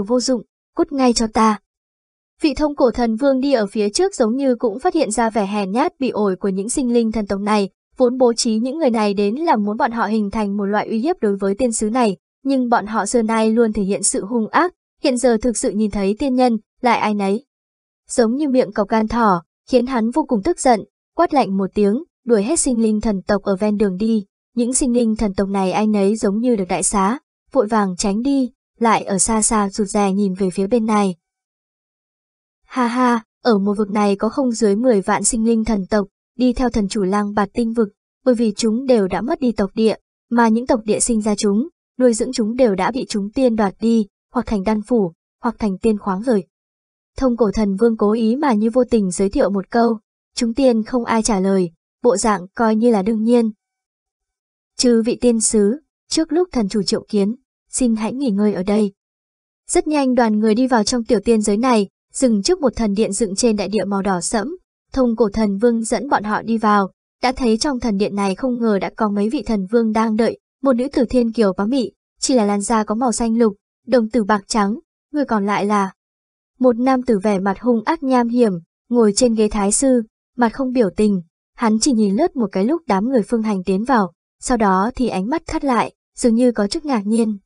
đồ vô dụng, cút ngay cho ta. Vị thông cổ thần vương đi ở phía trước giống như cũng phát hiện ra vẻ hèn nhát bị ổi của những sinh linh thần tộc này, vốn bố trí những người này đến là muốn bọn họ hình thành một loại uy hiếp đối với tiên sứ này, nhưng bọn họ xưa nay luôn thể hiện sự hung ác, hiện giờ thực sự nhìn thấy tiên nhân, lại ai nấy. Giống như miệng cọc gan thỏ, khiến hắn vô cùng tức giận, quát lạnh một tiếng, đuổi hết sinh linh thần tộc ở ven đường đi, những sinh linh thần tộc này ai nấy giống như được đại xá, vội vàng tránh đi, lại ở xa xa rụt rè nhìn về phía bên này. Ha ha, ở một vực này có không dưới 10 vạn sinh linh thần tộc, đi theo thần chủ lang bạt tinh vực, bởi vì chúng đều đã mất đi tộc địa, mà những tộc địa sinh ra chúng, nuôi dưỡng chúng đều đã bị chúng tiên đoạt đi, hoặc thành đan phủ, hoặc thành tiên khoáng rời. Thông cổ thần vương cố ý mà như vô tình giới thiệu một câu, chúng tiên không ai trả lời, bộ dạng coi như là đương nhiên. Trừ vị tiên sứ, trước lúc thần chủ triệu kiến, xin hãy nghỉ ngơi ở đây. Rất nhanh đoàn người đi vào trong tiểu tiên giới này, dừng trước một thần điện dựng trên đại địa màu đỏ sẫm, thông cổ thần vương dẫn bọn họ đi vào, đã thấy trong thần điện này không ngờ đã có mấy vị thần vương đang đợi, một nữ tử thiên kiều bá mị, chỉ là làn da có màu xanh lục, đồng tử bạc trắng, người còn lại là một nam tử vẻ mặt hung ác nham hiểm, ngồi trên ghế thái sư, mặt không biểu tình, hắn chỉ nhìn lướt một cái lúc đám người phương hành tiến vào, sau đó thì ánh mắt thắt lại, dường như có chút ngạc nhiên.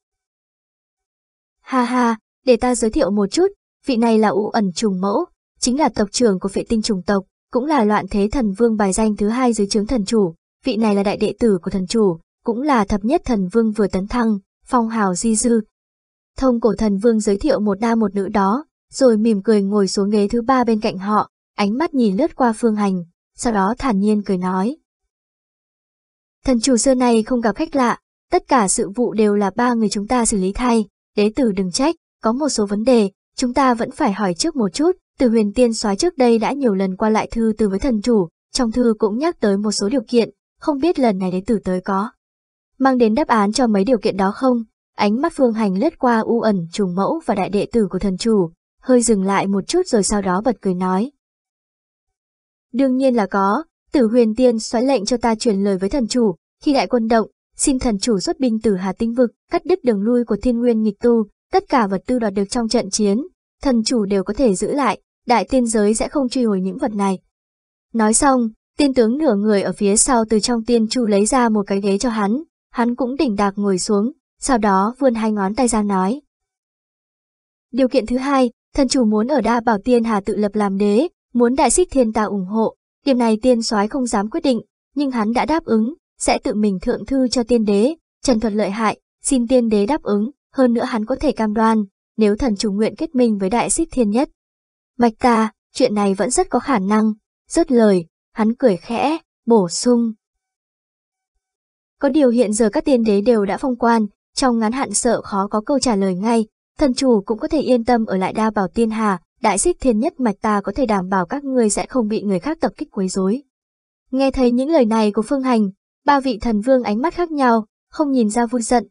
Ha ha, để ta giới thiệu một chút, vị này là U ẩn trùng mẫu, chính là tộc trưởng của phệ tinh trùng tộc, cũng là loạn thế thần vương bài danh thứ hai dưới trướng thần chủ, vị này là đại đệ tử của thần chủ, cũng là thập nhất thần vương vừa tấn thăng, phong hào di dư. Thông cổ thần vương giới thiệu một nam một nữ đó, rồi mỉm cười ngồi xuống ghế thứ ba bên cạnh họ, ánh mắt nhìn lướt qua phương hành, sau đó thản nhiên cười nói. Thần chủ xưa này không gặp khách lạ, tất cả sự vụ đều là ba người chúng ta xử lý thay, Đế tử đừng trách, có một số vấn đề, chúng ta vẫn phải hỏi trước một chút. Từ huyền tiên soái trước đây đã nhiều lần qua lại thư từ với thần chủ, trong thư cũng nhắc tới một số điều kiện, không biết lần này đế tử tới có. Mang đến đáp án cho mấy điều kiện đó không? Ánh mắt phương hành lướt qua u ẩn trùng mẫu và đại đệ tử của thần chủ, hơi dừng lại một chút rồi sau đó bật cười nói. Đương nhiên là có, tử huyền tiên xoáy lệnh cho ta truyền lời với thần chủ, khi đại quân động, Xin thần chủ xuất binh từ Hà Tinh Vực, cắt đứt đường lui của thiên nguyên nghịch tu, tất cả vật tư đoạt được trong trận chiến, thần chủ đều có thể giữ lại, đại tiên giới sẽ không truy hồi những vật này. Nói xong, tiên tướng nửa người ở phía sau từ trong tiên chu lấy ra một cái ghế cho hắn, hắn cũng đỉnh đạc ngồi xuống, sau đó vươn hai ngón tay ra nói. Điều kiện thứ hai, thần chủ muốn ở đa bảo tiên hà tự lập làm đế, muốn đại xích thiên ta ủng hộ, điểm này tiên soái không dám quyết định, nhưng hắn đã đáp ứng, sẽ tự mình thượng thư cho tiên đế, Trần Thuật lợi hại, xin tiên đế đáp ứng, hơn nữa hắn có thể cam đoan, nếu thần chủ nguyện kết minh với đại xích thiên nhất. Mạch ta, chuyện này vẫn rất có khả năng, rớt lời, hắn cười khẽ, bổ sung. Có điều hiện giờ các tiên đế đều đã phong quan, trong ngắn hạn sợ khó có câu trả lời ngay, thần chủ cũng có thể yên tâm ở lại đa bảo tiên hà, đại xích thiên nhất mạch ta có thể đảm bảo các người sẽ không bị người khác tập kích quấy rối. Nghe thấy những lời này của Phương Hành, Ba vị thần vương ánh mắt khác nhau, không nhìn ra vui giận.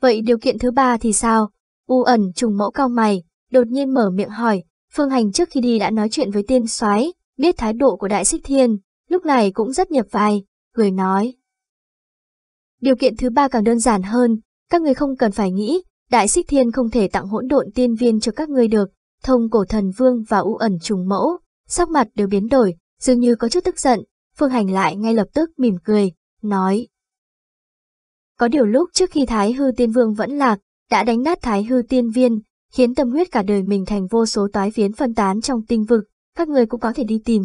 Vậy điều kiện thứ ba thì sao? U ẩn trùng mẫu cao mày, đột nhiên mở miệng hỏi, phương hành trước khi đi đã nói chuyện với tiên soái biết thái độ của đại sích thiên, lúc này cũng rất nhập vai, cười nói. Điều kiện thứ ba càng đơn giản hơn, các người không cần phải nghĩ, đại sích thiên không thể tặng hỗn độn tiên viên cho các người được, thông cổ thần vương và u ẩn trùng mẫu, sắc mặt đều biến đổi, dường như có chút tức giận, Phương Hành lại ngay lập tức mỉm cười, nói. Có điều lúc trước khi Thái Hư Tiên Vương vẫn lạc, đã đánh nát Thái Hư Tiên Viên, khiến tâm huyết cả đời mình thành vô số toái phiến phân tán trong tinh vực, các người cũng có thể đi tìm.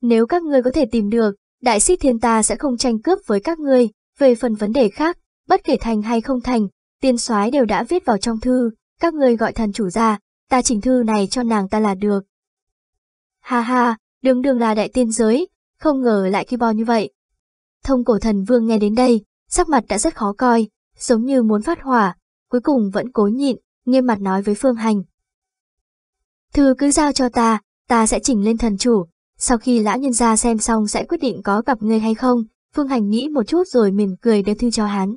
Nếu các người có thể tìm được, Đại Sĩ Thiên ta sẽ không tranh cướp với các người, về phần vấn đề khác, bất kể thành hay không thành, tiên soái đều đã viết vào trong thư, các người gọi thần chủ ra, ta chỉnh thư này cho nàng ta là được. Ha ha, đường đường là đại tiên giới, không ngờ lại khi bo như vậy. Thông cổ thần vương nghe đến đây, sắc mặt đã rất khó coi, giống như muốn phát hỏa, cuối cùng vẫn cố nhịn, nghiêm mặt nói với Phương Hành. Thư cứ giao cho ta, ta sẽ chỉnh lên thần chủ, sau khi lão nhân gia xem xong sẽ quyết định có gặp ngươi hay không, Phương Hành nghĩ một chút rồi mỉm cười đưa thư cho hắn.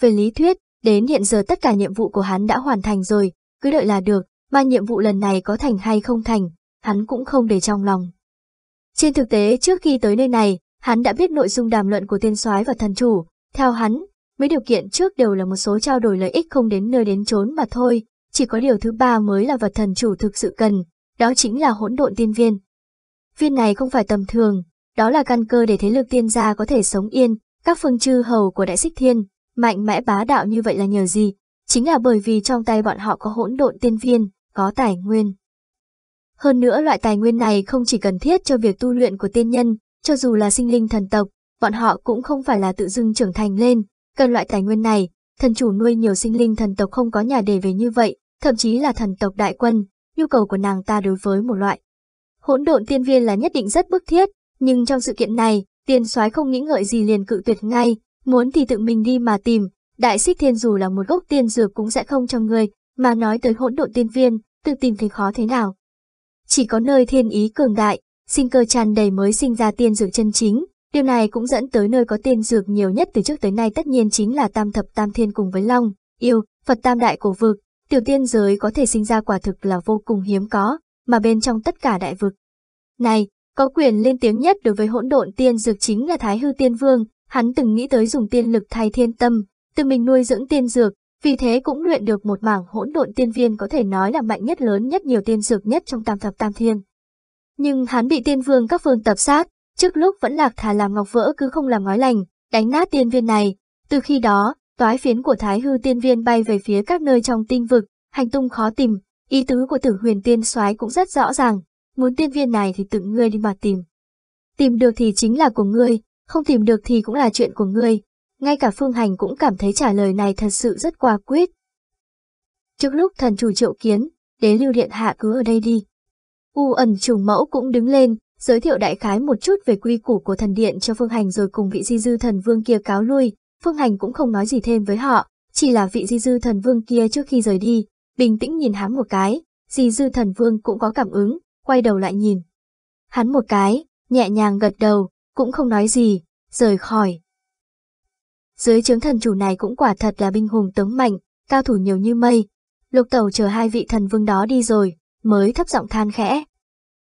Về lý thuyết, đến hiện giờ tất cả nhiệm vụ của hắn đã hoàn thành rồi, cứ đợi là được, mà nhiệm vụ lần này có thành hay không thành, hắn cũng không để trong lòng. Trên thực tế trước khi tới nơi này, hắn đã biết nội dung đàm luận của tiên soái và thần chủ, theo hắn, mấy điều kiện trước đều là một số trao đổi lợi ích không đến nơi đến chốn mà thôi, chỉ có điều thứ ba mới là vật thần chủ thực sự cần, đó chính là hỗn độn tiên viên. Viên này không phải tầm thường, đó là căn cơ để thế lực tiên gia có thể sống yên, các phương chư hầu của đại xích thiên, mạnh mẽ bá đạo như vậy là nhờ gì? Chính là bởi vì trong tay bọn họ có hỗn độn tiên viên, có tài nguyên, hơn nữa loại tài nguyên này không chỉ cần thiết cho việc tu luyện của tiên nhân, cho dù là sinh linh thần tộc, bọn họ cũng không phải là tự dưng trưởng thành lên. Cần loại tài nguyên này, thần chủ nuôi nhiều sinh linh thần tộc không có nhà để về như vậy, thậm chí là thần tộc đại quân, nhu cầu của nàng ta đối với một loại. Hỗn độn tiên viên là nhất định rất bức thiết, nhưng trong sự kiện này, tiên soái không nghĩ ngợi gì liền cự tuyệt ngay, muốn thì tự mình đi mà tìm, đại xích thiên dù là một gốc tiên dược cũng sẽ không cho người, mà nói tới hỗn độn tiên viên, tự tìm thấy khó thế nào. Chỉ có nơi thiên ý cường đại, sinh cơ tràn đầy mới sinh ra tiên dược chân chính, điều này cũng dẫn tới nơi có tiên dược nhiều nhất từ trước tới nay tất nhiên chính là tam thập tam thiên cùng với long, yêu, Phật tam đại cổ vực, tiểu tiên giới có thể sinh ra quả thực là vô cùng hiếm có, mà bên trong tất cả đại vực. Này, có quyền lên tiếng nhất đối với hỗn độn tiên dược chính là Thái Hư Tiên Vương, hắn từng nghĩ tới dùng tiên lực thay thiên tâm, tự mình nuôi dưỡng tiên dược, vì thế cũng luyện được một mảng hỗn độn tiên viên có thể nói là mạnh nhất lớn nhất nhiều tiên dược nhất trong tam thập tam thiên. Nhưng hắn bị tiên vương các phương tập sát, trước lúc vẫn lạc thà làm ngọc vỡ cứ không làm ngói lành, đánh nát tiên viên này. Từ khi đó, toái phiến của thái hư tiên viên bay về phía các nơi trong tinh vực, hành tung khó tìm, ý tứ của tử huyền tiên soái cũng rất rõ ràng, muốn tiên viên này thì tự ngươi đi mà tìm. Tìm được thì chính là của ngươi, không tìm được thì cũng là chuyện của ngươi, ngay cả Phương Hành cũng cảm thấy trả lời này thật sự rất quả quyết. Trước lúc thần chủ triệu kiến, đế lưu điện hạ cứ ở đây đi. U ẩn trùng mẫu cũng đứng lên, giới thiệu đại khái một chút về quy củ của thần điện cho Phương Hành rồi cùng vị di dư thần vương kia cáo lui. Phương Hành cũng không nói gì thêm với họ, chỉ là vị di dư thần vương kia trước khi rời đi, bình tĩnh nhìn hắn một cái, di dư thần vương cũng có cảm ứng, quay đầu lại nhìn. Hắn một cái, nhẹ nhàng gật đầu, cũng không nói gì, rời khỏi. Dưới chướng thần chủ này cũng quả thật là binh hùng tướng mạnh, cao thủ nhiều như mây. Lục tẩu chờ hai vị thần vương đó đi rồi, mới thấp giọng than khẽ.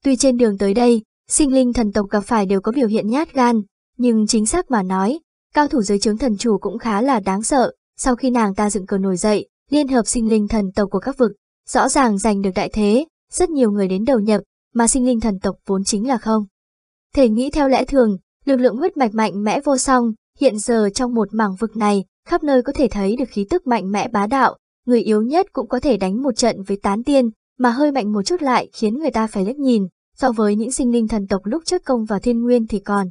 Tuy trên đường tới đây, sinh linh thần tộc gặp phải đều có biểu hiện nhát gan, nhưng chính xác mà nói, cao thủ dưới chướng thần chủ cũng khá là đáng sợ. Sau khi nàng ta dựng cờ nổi dậy, liên hợp sinh linh thần tộc của các vực, rõ ràng giành được đại thế, rất nhiều người đến đầu nhập, mà sinh linh thần tộc vốn chính là không. Thể nghĩ theo lẽ thường, lực lượng huyết mạch mạnh mẽ vô song, Hiện giờ trong một mảng vực này, khắp nơi có thể thấy được khí tức mạnh mẽ bá đạo, người yếu nhất cũng có thể đánh một trận với tán tiên, mà hơi mạnh một chút lại khiến người ta phải liếc nhìn, so với những sinh linh thần tộc lúc trước công vào thiên nguyên thì còn.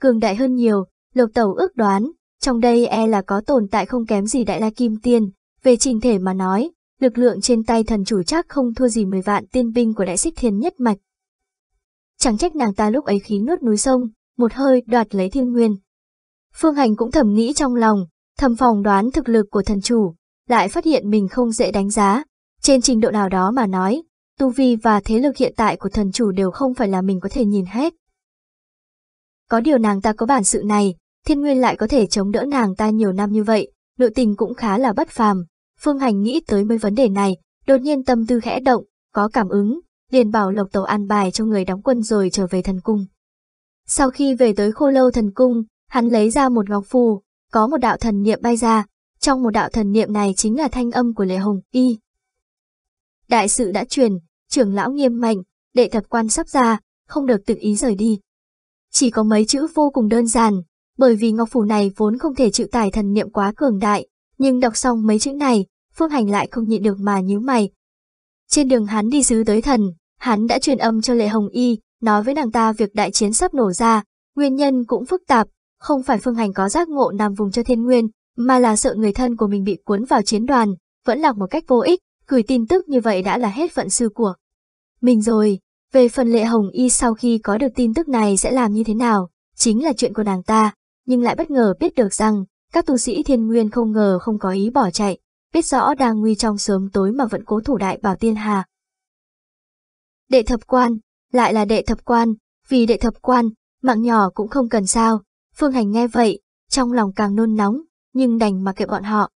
Cường đại hơn nhiều, lộc tẩu ước đoán, trong đây e là có tồn tại không kém gì đại la kim tiên, về trình thể mà nói, lực lượng trên tay thần chủ chắc không thua gì 10 vạn tiên binh của đại xích thiên nhất mạch. Chẳng trách nàng ta lúc ấy khí nuốt núi sông, một hơi đoạt lấy thiên nguyên. Phương Hành cũng thầm nghĩ trong lòng, thầm phòng đoán thực lực của thần chủ, lại phát hiện mình không dễ đánh giá. Trên trình độ nào đó mà nói, tu vi và thế lực hiện tại của thần chủ đều không phải là mình có thể nhìn hết. Có điều nàng ta có bản sự này, thiên nguyên lại có thể chống đỡ nàng ta nhiều năm như vậy, nội tình cũng khá là bất phàm. Phương Hành nghĩ tới mấy vấn đề này, đột nhiên tâm tư khẽ động, có cảm ứng, liền bảo lộc tàu an bài cho người đóng quân rồi trở về thần cung. Sau khi về tới khô lâu thần cung, Hắn lấy ra một ngọc phù, có một đạo thần niệm bay ra, trong một đạo thần niệm này chính là thanh âm của Lệ Hồng Y. Đại sự đã truyền, trưởng lão nghiêm mạnh, đệ thập quan sắp ra, không được tự ý rời đi. Chỉ có mấy chữ vô cùng đơn giản, bởi vì ngọc phù này vốn không thể chịu tải thần niệm quá cường đại, nhưng đọc xong mấy chữ này, Phương Hành lại không nhịn được mà nhíu mày. Trên đường hắn đi sứ tới thần, hắn đã truyền âm cho Lệ Hồng Y, nói với nàng ta việc đại chiến sắp nổ ra, nguyên nhân cũng phức tạp, không phải Phương Hành có giác ngộ nằm vùng cho thiên nguyên, mà là sợ người thân của mình bị cuốn vào chiến đoàn, vẫn lạc một cách vô ích, gửi tin tức như vậy đã là hết phận sư của mình rồi. Về phần lệ hồng y sau khi có được tin tức này sẽ làm như thế nào, chính là chuyện của nàng ta, nhưng lại bất ngờ biết được rằng, các tu sĩ thiên nguyên không ngờ không có ý bỏ chạy, biết rõ đang nguy trong sớm tối mà vẫn cố thủ đại bảo tiên hà. Đệ thập quan, lại là đệ thập quan, vì đệ thập quan, mạng nhỏ cũng không cần sao, Phương Hành nghe vậy, trong lòng càng nôn nóng, nhưng đành mà kệ bọn họ.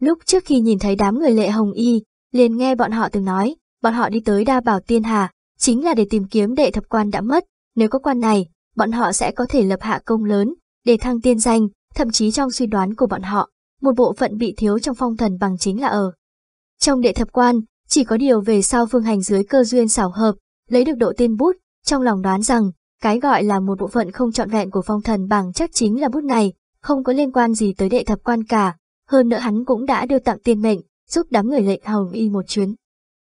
Lúc trước khi nhìn thấy đám người lệ hồng y, liền nghe bọn họ từng nói, bọn họ đi tới đa bảo tiên hà, chính là để tìm kiếm đệ thập quan đã mất, nếu có quan này, bọn họ sẽ có thể lập hạ công lớn, để thăng tiên danh, thậm chí trong suy đoán của bọn họ, một bộ phận bị thiếu trong phong thần bằng chính là ở. Trong đệ thập quan, chỉ có điều về sau phương hành dưới cơ duyên xảo hợp, lấy được độ tiên bút, trong lòng đoán rằng cái gọi là một bộ phận không trọn vẹn của phong thần bằng chắc chính là bút này, không có liên quan gì tới đệ thập quan cả, hơn nữa hắn cũng đã đưa tặng tiên mệnh, giúp đám người lệnh hồng y một chuyến.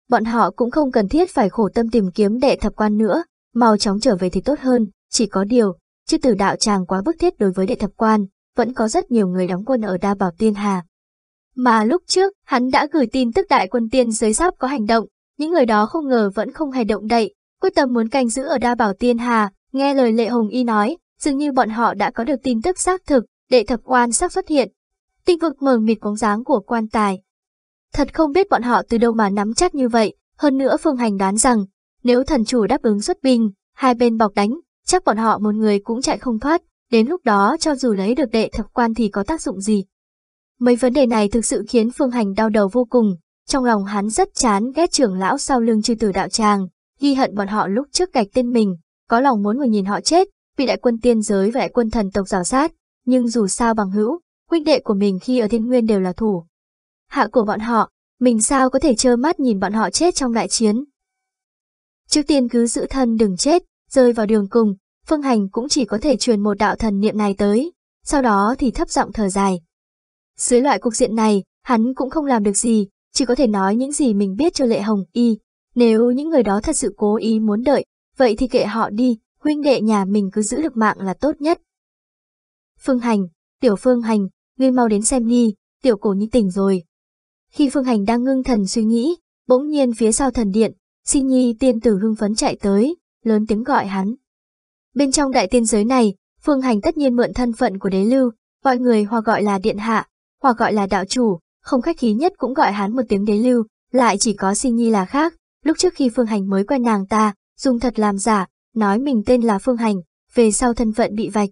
Bọn họ cũng không cần thiết phải khổ tâm tìm kiếm đệ thập quan nữa, mau chóng trở về thì tốt hơn, chỉ có điều, chứ tử đạo tràng quá bức thiết đối với đệ thập quan, vẫn có rất nhiều người đóng quân ở Đa Bảo Tiên Hà. Mà lúc trước, hắn đã gửi tin tức đại quân tiên giới giáp có hành động, những người đó không ngờ vẫn không hề động đậy, quyết tâm muốn canh giữ ở đa bảo tiên hà, nghe lời lệ hồng y nói, dường như bọn họ đã có được tin tức xác thực, đệ thập quan sắp xuất hiện. Tinh vực mờ mịt bóng dáng của quan tài. Thật không biết bọn họ từ đâu mà nắm chắc như vậy, hơn nữa phương hành đoán rằng, nếu thần chủ đáp ứng xuất binh, hai bên bọc đánh, chắc bọn họ một người cũng chạy không thoát, đến lúc đó cho dù lấy được đệ thập quan thì có tác dụng gì. Mấy vấn đề này thực sự khiến phương hành đau đầu vô cùng, trong lòng hắn rất chán ghét trưởng lão sau lưng chư tử đạo tràng, ghi hận bọn họ lúc trước gạch tên mình, có lòng muốn người nhìn họ chết, bị đại quân tiên giới và đại quân thần tộc rào sát, nhưng dù sao bằng hữu, huynh đệ của mình khi ở thiên nguyên đều là thủ. Hạ của bọn họ, mình sao có thể trơ mắt nhìn bọn họ chết trong đại chiến. Trước tiên cứ giữ thân đừng chết, rơi vào đường cùng, phương hành cũng chỉ có thể truyền một đạo thần niệm này tới, sau đó thì thấp giọng thở dài. Dưới loại cục diện này, hắn cũng không làm được gì, chỉ có thể nói những gì mình biết cho lệ hồng y, nếu những người đó thật sự cố ý muốn đợi, vậy thì kệ họ đi, huynh đệ nhà mình cứ giữ được mạng là tốt nhất. Phương Hành, Tiểu Phương Hành, ngươi mau đến xem đi, Tiểu Cổ như tỉnh rồi. Khi Phương Hành đang ngưng thần suy nghĩ, bỗng nhiên phía sau thần điện, Sinh Nhi tiên tử hưng phấn chạy tới, lớn tiếng gọi hắn. Bên trong đại tiên giới này, Phương Hành tất nhiên mượn thân phận của đế lưu, mọi người hoặc gọi là điện hạ, hoặc gọi là đạo chủ, không khách khí nhất cũng gọi hắn một tiếng đế lưu, lại chỉ có Sinh Nhi là khác, Lúc trước khi Phương Hành mới quen nàng ta, dùng thật làm giả, nói mình tên là Phương Hành, về sau thân phận bị vạch.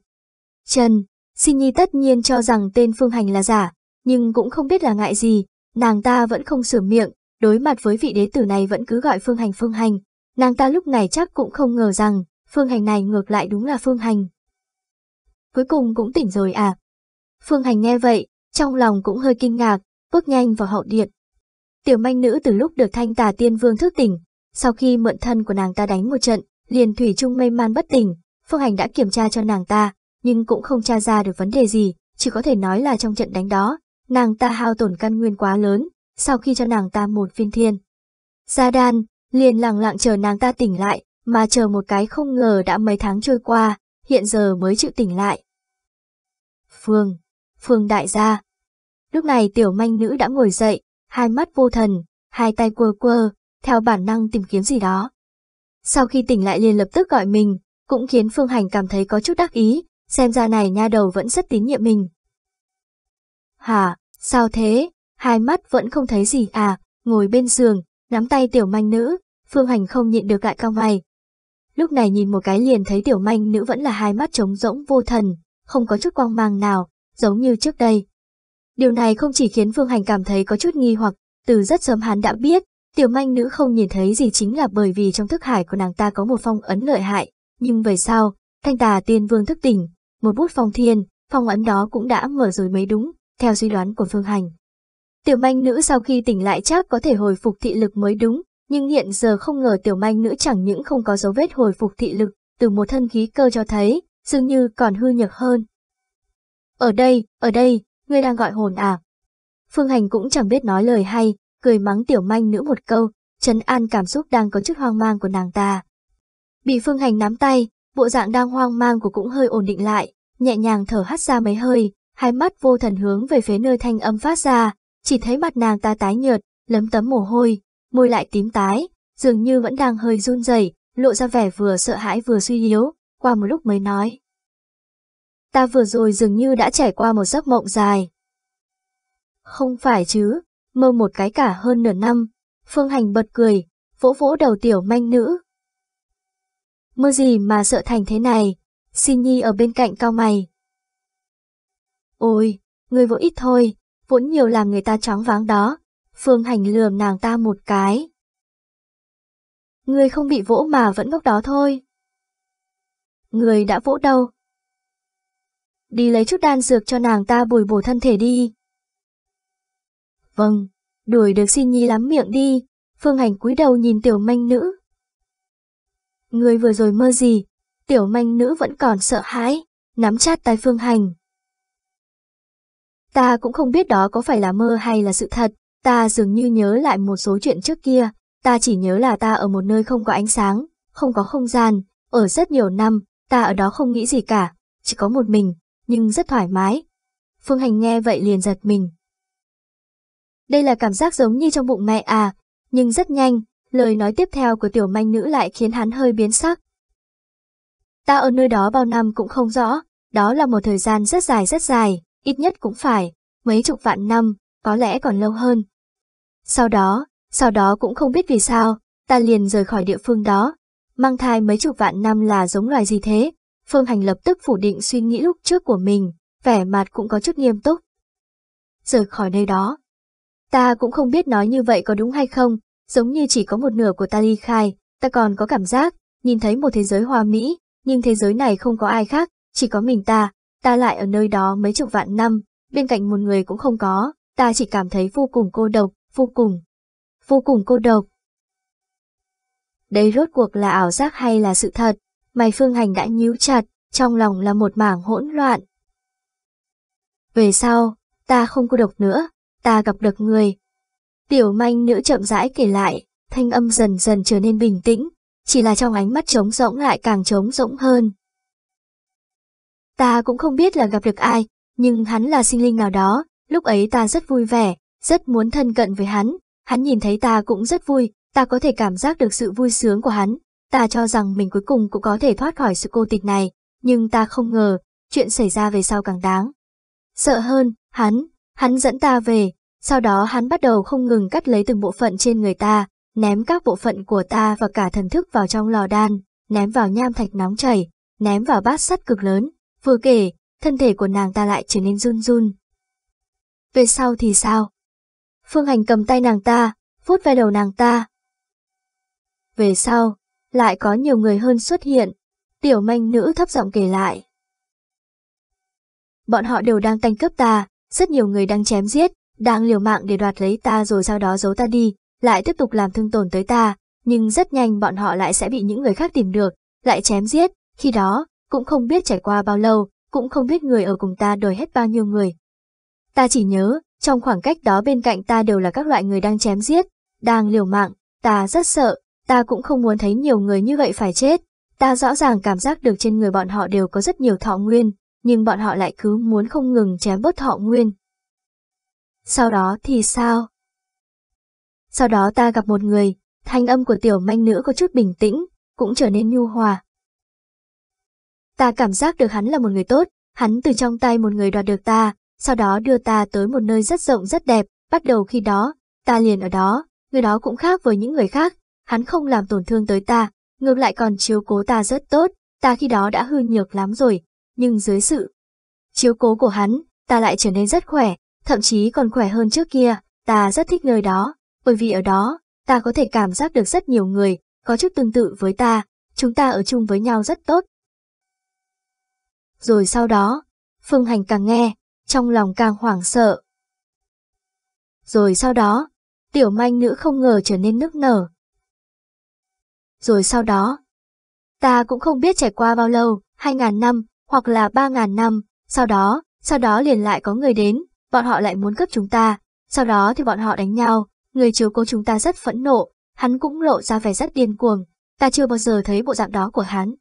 Trần, Sinh Nhi tất nhiên cho rằng tên Phương Hành là giả, nhưng cũng không biết là ngại gì, nàng ta vẫn không sửa miệng, đối mặt với vị đế tử này vẫn cứ gọi Phương Hành Phương Hành. Nàng ta lúc này chắc cũng không ngờ rằng, Phương Hành này ngược lại đúng là Phương Hành. Cuối cùng cũng tỉnh rồi à. Phương Hành nghe vậy, trong lòng cũng hơi kinh ngạc, bước nhanh vào hậu điện, Tiểu manh nữ từ lúc được thanh tà tiên vương thức tỉnh, sau khi mượn thân của nàng ta đánh một trận, liền thủy chung mê man bất tỉnh, phương hành đã kiểm tra cho nàng ta, nhưng cũng không tra ra được vấn đề gì, chỉ có thể nói là trong trận đánh đó, nàng ta hao tổn căn nguyên quá lớn, sau khi cho nàng ta một phiên thiên. Gia đan, liền lặng lặng chờ nàng ta tỉnh lại, mà chờ một cái không ngờ đã mấy tháng trôi qua, hiện giờ mới chịu tỉnh lại. Phương, Phương đại gia. Lúc này tiểu manh nữ đã ngồi dậy, hai mắt vô thần, hai tay quơ quơ, theo bản năng tìm kiếm gì đó. Sau khi tỉnh lại liền lập tức gọi mình, cũng khiến Phương Hành cảm thấy có chút đắc ý, xem ra này nha đầu vẫn rất tín nhiệm mình. Hả, sao thế, hai mắt vẫn không thấy gì à, ngồi bên giường, nắm tay tiểu manh nữ, Phương Hành không nhịn được lại cao mày. Lúc này nhìn một cái liền thấy tiểu manh nữ vẫn là hai mắt trống rỗng vô thần, không có chút quang mang nào, giống như trước đây. Điều này không chỉ khiến Phương Hành cảm thấy có chút nghi hoặc, từ rất sớm hắn đã biết, tiểu manh nữ không nhìn thấy gì chính là bởi vì trong thức hải của nàng ta có một phong ấn lợi hại, nhưng về sau, thanh tà tiên vương thức tỉnh, một bút phong thiên, phong ấn đó cũng đã mở rồi mới đúng, theo suy đoán của Phương Hành. Tiểu manh nữ sau khi tỉnh lại chắc có thể hồi phục thị lực mới đúng, nhưng hiện giờ không ngờ tiểu manh nữ chẳng những không có dấu vết hồi phục thị lực, từ một thân khí cơ cho thấy, dường như còn hư nhược hơn. Ở đây, ở đây, ngươi đang gọi hồn à? Phương Hành cũng chẳng biết nói lời hay, cười mắng tiểu manh nữ một câu, trấn an cảm xúc đang có chút hoang mang của nàng ta. Bị Phương Hành nắm tay, bộ dạng đang hoang mang của cũng hơi ổn định lại, nhẹ nhàng thở hắt ra mấy hơi, hai mắt vô thần hướng về phía nơi thanh âm phát ra, chỉ thấy mặt nàng ta tái nhợt, lấm tấm mồ hôi, môi lại tím tái, dường như vẫn đang hơi run rẩy, lộ ra vẻ vừa sợ hãi vừa suy yếu, qua một lúc mới nói ta vừa rồi dường như đã trải qua một giấc mộng dài. Không phải chứ, mơ một cái cả hơn nửa năm, Phương Hành bật cười, vỗ vỗ đầu tiểu manh nữ. Mơ gì mà sợ thành thế này, xin nhi ở bên cạnh cao mày. Ôi, người vỗ ít thôi, vốn nhiều làm người ta chóng váng đó, Phương Hành lườm nàng ta một cái. Người không bị vỗ mà vẫn ngốc đó thôi. Người đã vỗ đâu, đi lấy chút đan dược cho nàng ta bồi bổ thân thể đi. Vâng, đuổi được xin nhi lắm miệng đi, phương hành cúi đầu nhìn tiểu manh nữ. Người vừa rồi mơ gì, tiểu manh nữ vẫn còn sợ hãi, nắm chát tay phương hành. Ta cũng không biết đó có phải là mơ hay là sự thật, ta dường như nhớ lại một số chuyện trước kia, ta chỉ nhớ là ta ở một nơi không có ánh sáng, không có không gian, ở rất nhiều năm, ta ở đó không nghĩ gì cả, chỉ có một mình, nhưng rất thoải mái. Phương Hành nghe vậy liền giật mình. Đây là cảm giác giống như trong bụng mẹ à, nhưng rất nhanh, lời nói tiếp theo của tiểu manh nữ lại khiến hắn hơi biến sắc. Ta ở nơi đó bao năm cũng không rõ, đó là một thời gian rất dài rất dài, ít nhất cũng phải, mấy chục vạn năm, có lẽ còn lâu hơn. Sau đó, sau đó cũng không biết vì sao, ta liền rời khỏi địa phương đó, mang thai mấy chục vạn năm là giống loài gì thế, Phương Hành lập tức phủ định suy nghĩ lúc trước của mình, vẻ mặt cũng có chút nghiêm túc. Rời khỏi nơi đó. Ta cũng không biết nói như vậy có đúng hay không, giống như chỉ có một nửa của ta ly khai, ta còn có cảm giác, nhìn thấy một thế giới hoa mỹ, nhưng thế giới này không có ai khác, chỉ có mình ta, ta lại ở nơi đó mấy chục vạn năm, bên cạnh một người cũng không có, ta chỉ cảm thấy vô cùng cô độc, vô cùng, vô cùng cô độc. Đây rốt cuộc là ảo giác hay là sự thật? mày Phương Hành đã nhíu chặt, trong lòng là một mảng hỗn loạn. Về sau, ta không cô độc nữa, ta gặp được người. Tiểu manh nữ chậm rãi kể lại, thanh âm dần dần trở nên bình tĩnh, chỉ là trong ánh mắt trống rỗng lại càng trống rỗng hơn. Ta cũng không biết là gặp được ai, nhưng hắn là sinh linh nào đó, lúc ấy ta rất vui vẻ, rất muốn thân cận với hắn, hắn nhìn thấy ta cũng rất vui, ta có thể cảm giác được sự vui sướng của hắn, Ta cho rằng mình cuối cùng cũng có thể thoát khỏi sự cô tịch này, nhưng ta không ngờ, chuyện xảy ra về sau càng đáng. Sợ hơn, hắn, hắn dẫn ta về, sau đó hắn bắt đầu không ngừng cắt lấy từng bộ phận trên người ta, ném các bộ phận của ta và cả thần thức vào trong lò đan, ném vào nham thạch nóng chảy, ném vào bát sắt cực lớn, vừa kể, thân thể của nàng ta lại trở nên run run. Về sau thì sao? Phương Hành cầm tay nàng ta, vuốt ve đầu nàng ta. Về sau, lại có nhiều người hơn xuất hiện, tiểu manh nữ thấp giọng kể lại. Bọn họ đều đang canh cướp ta, rất nhiều người đang chém giết, đang liều mạng để đoạt lấy ta rồi sau đó giấu ta đi, lại tiếp tục làm thương tổn tới ta, nhưng rất nhanh bọn họ lại sẽ bị những người khác tìm được, lại chém giết, khi đó, cũng không biết trải qua bao lâu, cũng không biết người ở cùng ta đòi hết bao nhiêu người. Ta chỉ nhớ, trong khoảng cách đó bên cạnh ta đều là các loại người đang chém giết, đang liều mạng, ta rất sợ, ta cũng không muốn thấy nhiều người như vậy phải chết. Ta rõ ràng cảm giác được trên người bọn họ đều có rất nhiều thọ nguyên, nhưng bọn họ lại cứ muốn không ngừng chém bớt thọ nguyên. Sau đó thì sao? Sau đó ta gặp một người, thanh âm của tiểu manh nữ có chút bình tĩnh, cũng trở nên nhu hòa. Ta cảm giác được hắn là một người tốt, hắn từ trong tay một người đoạt được ta, sau đó đưa ta tới một nơi rất rộng rất đẹp, bắt đầu khi đó, ta liền ở đó, người đó cũng khác với những người khác, hắn không làm tổn thương tới ta, ngược lại còn chiếu cố ta rất tốt, ta khi đó đã hư nhược lắm rồi, nhưng dưới sự chiếu cố của hắn, ta lại trở nên rất khỏe, thậm chí còn khỏe hơn trước kia, ta rất thích nơi đó, bởi vì ở đó, ta có thể cảm giác được rất nhiều người, có chút tương tự với ta, chúng ta ở chung với nhau rất tốt. Rồi sau đó, Phương Hành càng nghe, trong lòng càng hoảng sợ. Rồi sau đó, tiểu manh nữ không ngờ trở nên nức nở, rồi sau đó. Ta cũng không biết trải qua bao lâu, 2.000 năm, hoặc là 3.000 năm, sau đó, sau đó liền lại có người đến, bọn họ lại muốn cướp chúng ta, sau đó thì bọn họ đánh nhau, người chiếu cố chúng ta rất phẫn nộ, hắn cũng lộ ra vẻ rất điên cuồng, ta chưa bao giờ thấy bộ dạng đó của hắn.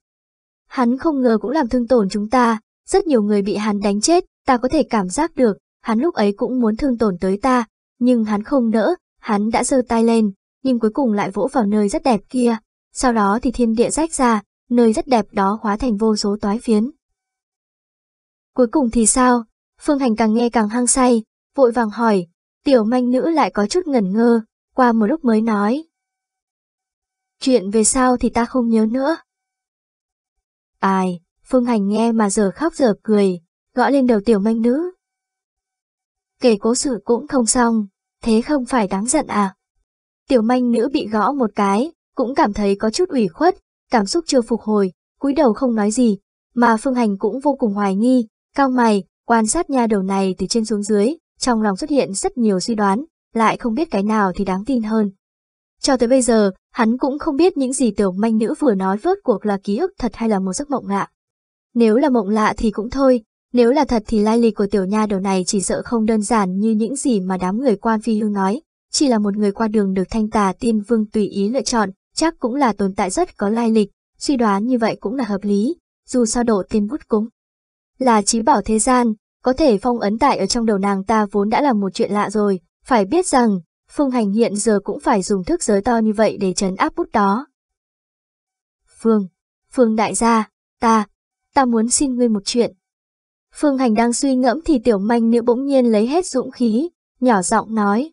Hắn không ngờ cũng làm thương tổn chúng ta, rất nhiều người bị hắn đánh chết, ta có thể cảm giác được, hắn lúc ấy cũng muốn thương tổn tới ta, nhưng hắn không nỡ, hắn đã giơ tay lên, nhưng cuối cùng lại vỗ vào nơi rất đẹp kia, sau đó thì thiên địa rách ra, nơi rất đẹp đó hóa thành vô số toái phiến. Cuối cùng thì sao? Phương Hành càng nghe càng hăng say, vội vàng hỏi, tiểu manh nữ lại có chút ngẩn ngơ, qua một lúc mới nói. Chuyện về sao thì ta không nhớ nữa. Ai, Phương Hành nghe mà giờ khóc giờ cười, gõ lên đầu tiểu manh nữ. Kể cố sự cũng không xong, thế không phải đáng giận à? Tiểu manh nữ bị gõ một cái, cũng cảm thấy có chút ủy khuất, cảm xúc chưa phục hồi, cúi đầu không nói gì, mà Phương Hành cũng vô cùng hoài nghi, cao mày, quan sát nha đầu này từ trên xuống dưới, trong lòng xuất hiện rất nhiều suy đoán, lại không biết cái nào thì đáng tin hơn. Cho tới bây giờ, hắn cũng không biết những gì tiểu manh nữ vừa nói vớt cuộc là ký ức thật hay là một giấc mộng lạ. Nếu là mộng lạ thì cũng thôi, nếu là thật thì lai lịch của tiểu nha đầu này chỉ sợ không đơn giản như những gì mà đám người quan phi hương nói, chỉ là một người qua đường được thanh tà tiên vương tùy ý lựa chọn, chắc cũng là tồn tại rất có lai lịch, suy đoán như vậy cũng là hợp lý, dù sao độ tiên bút cũng là trí bảo thế gian, có thể phong ấn tại ở trong đầu nàng ta vốn đã là một chuyện lạ rồi, phải biết rằng, phương hành hiện giờ cũng phải dùng thức giới to như vậy để trấn áp bút đó. Phương, Phương đại gia, ta, ta muốn xin ngươi một chuyện. Phương hành đang suy ngẫm thì tiểu manh nữ bỗng nhiên lấy hết dũng khí, nhỏ giọng nói.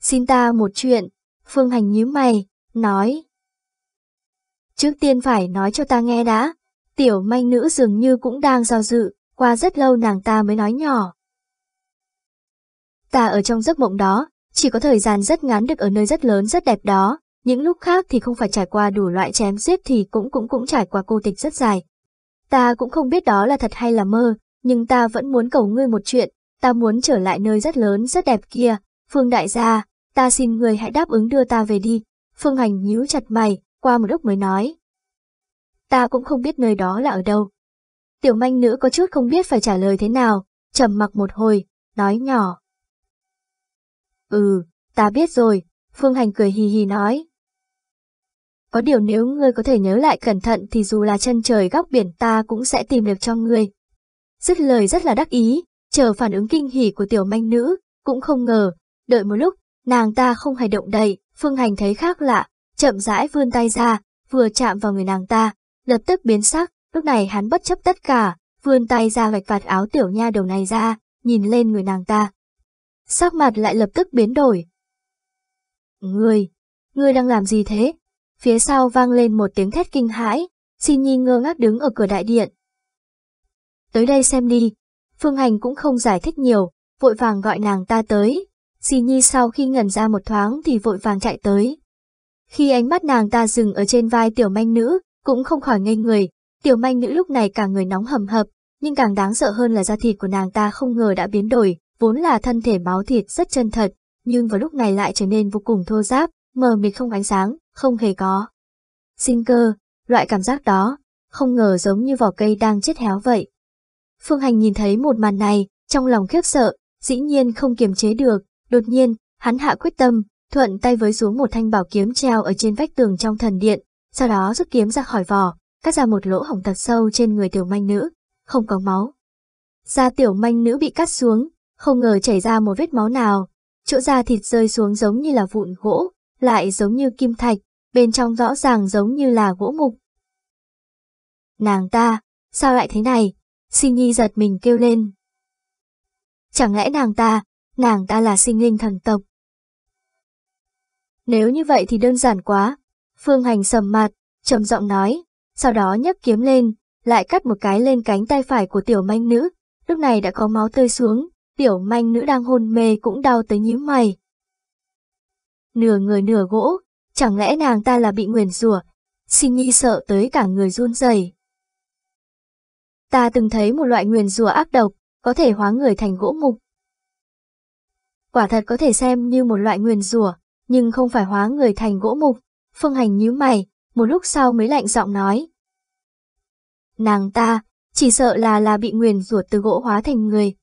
Xin ta một chuyện, Phương Hành nhíu mày, nói. Trước tiên phải nói cho ta nghe đã, tiểu manh nữ dường như cũng đang do dự, qua rất lâu nàng ta mới nói nhỏ. Ta ở trong giấc mộng đó, chỉ có thời gian rất ngắn được ở nơi rất lớn rất đẹp đó, những lúc khác thì không phải trải qua đủ loại chém giết thì cũng cũng cũng trải qua cô tịch rất dài. Ta cũng không biết đó là thật hay là mơ, nhưng ta vẫn muốn cầu ngươi một chuyện, ta muốn trở lại nơi rất lớn rất đẹp kia, Phương Đại gia, ta xin người hãy đáp ứng đưa ta về đi. Phương Hành nhíu chặt mày, qua một lúc mới nói. Ta cũng không biết nơi đó là ở đâu. Tiểu manh nữ có chút không biết phải trả lời thế nào, trầm mặc một hồi, nói nhỏ. Ừ, ta biết rồi, Phương Hành cười hì hì nói. Có điều nếu ngươi có thể nhớ lại cẩn thận thì dù là chân trời góc biển ta cũng sẽ tìm được cho ngươi. Dứt lời rất là đắc ý, chờ phản ứng kinh hỉ của tiểu manh nữ, cũng không ngờ, đợi một lúc nàng ta không hề động đậy, Phương Hành thấy khác lạ, chậm rãi vươn tay ra, vừa chạm vào người nàng ta, lập tức biến sắc, lúc này hắn bất chấp tất cả, vươn tay ra vạch vạt áo tiểu nha đầu này ra, nhìn lên người nàng ta. Sắc mặt lại lập tức biến đổi. người, người đang làm gì thế? Phía sau vang lên một tiếng thét kinh hãi, xin nhi ngơ ngác đứng ở cửa đại điện. Tới đây xem đi, Phương Hành cũng không giải thích nhiều, vội vàng gọi nàng ta tới, Xì Nhi sau khi ngẩn ra một thoáng thì vội vàng chạy tới. Khi ánh mắt nàng ta dừng ở trên vai tiểu manh nữ, cũng không khỏi ngây người, tiểu manh nữ lúc này cả người nóng hầm hập, nhưng càng đáng sợ hơn là da thịt của nàng ta không ngờ đã biến đổi, vốn là thân thể máu thịt rất chân thật, nhưng vào lúc này lại trở nên vô cùng thô ráp, mờ mịt không ánh sáng, không hề có. Sinh cơ, loại cảm giác đó, không ngờ giống như vỏ cây đang chết héo vậy. Phương Hành nhìn thấy một màn này, trong lòng khiếp sợ, dĩ nhiên không kiềm chế được, Đột nhiên, hắn hạ quyết tâm, thuận tay với xuống một thanh bảo kiếm treo ở trên vách tường trong thần điện, sau đó rút kiếm ra khỏi vỏ, cắt ra một lỗ hổng thật sâu trên người tiểu manh nữ, không có máu. Da tiểu manh nữ bị cắt xuống, không ngờ chảy ra một vết máu nào, chỗ da thịt rơi xuống giống như là vụn gỗ, lại giống như kim thạch, bên trong rõ ràng giống như là gỗ mục. Nàng ta, sao lại thế này? xin Nhi giật mình kêu lên. Chẳng lẽ nàng ta nàng ta là sinh linh thần tộc. Nếu như vậy thì đơn giản quá, Phương Hành sầm mặt, trầm giọng nói, sau đó nhấc kiếm lên, lại cắt một cái lên cánh tay phải của tiểu manh nữ, lúc này đã có máu tươi xuống, tiểu manh nữ đang hôn mê cũng đau tới nhíu mày. Nửa người nửa gỗ, chẳng lẽ nàng ta là bị nguyền rủa? Xin nhi sợ tới cả người run rẩy. Ta từng thấy một loại nguyền rủa ác độc, có thể hóa người thành gỗ mục, quả thật có thể xem như một loại nguyền rủa, nhưng không phải hóa người thành gỗ mục. Phương Hành nhíu mày, một lúc sau mới lạnh giọng nói. Nàng ta, chỉ sợ là là bị nguyền rủa từ gỗ hóa thành người.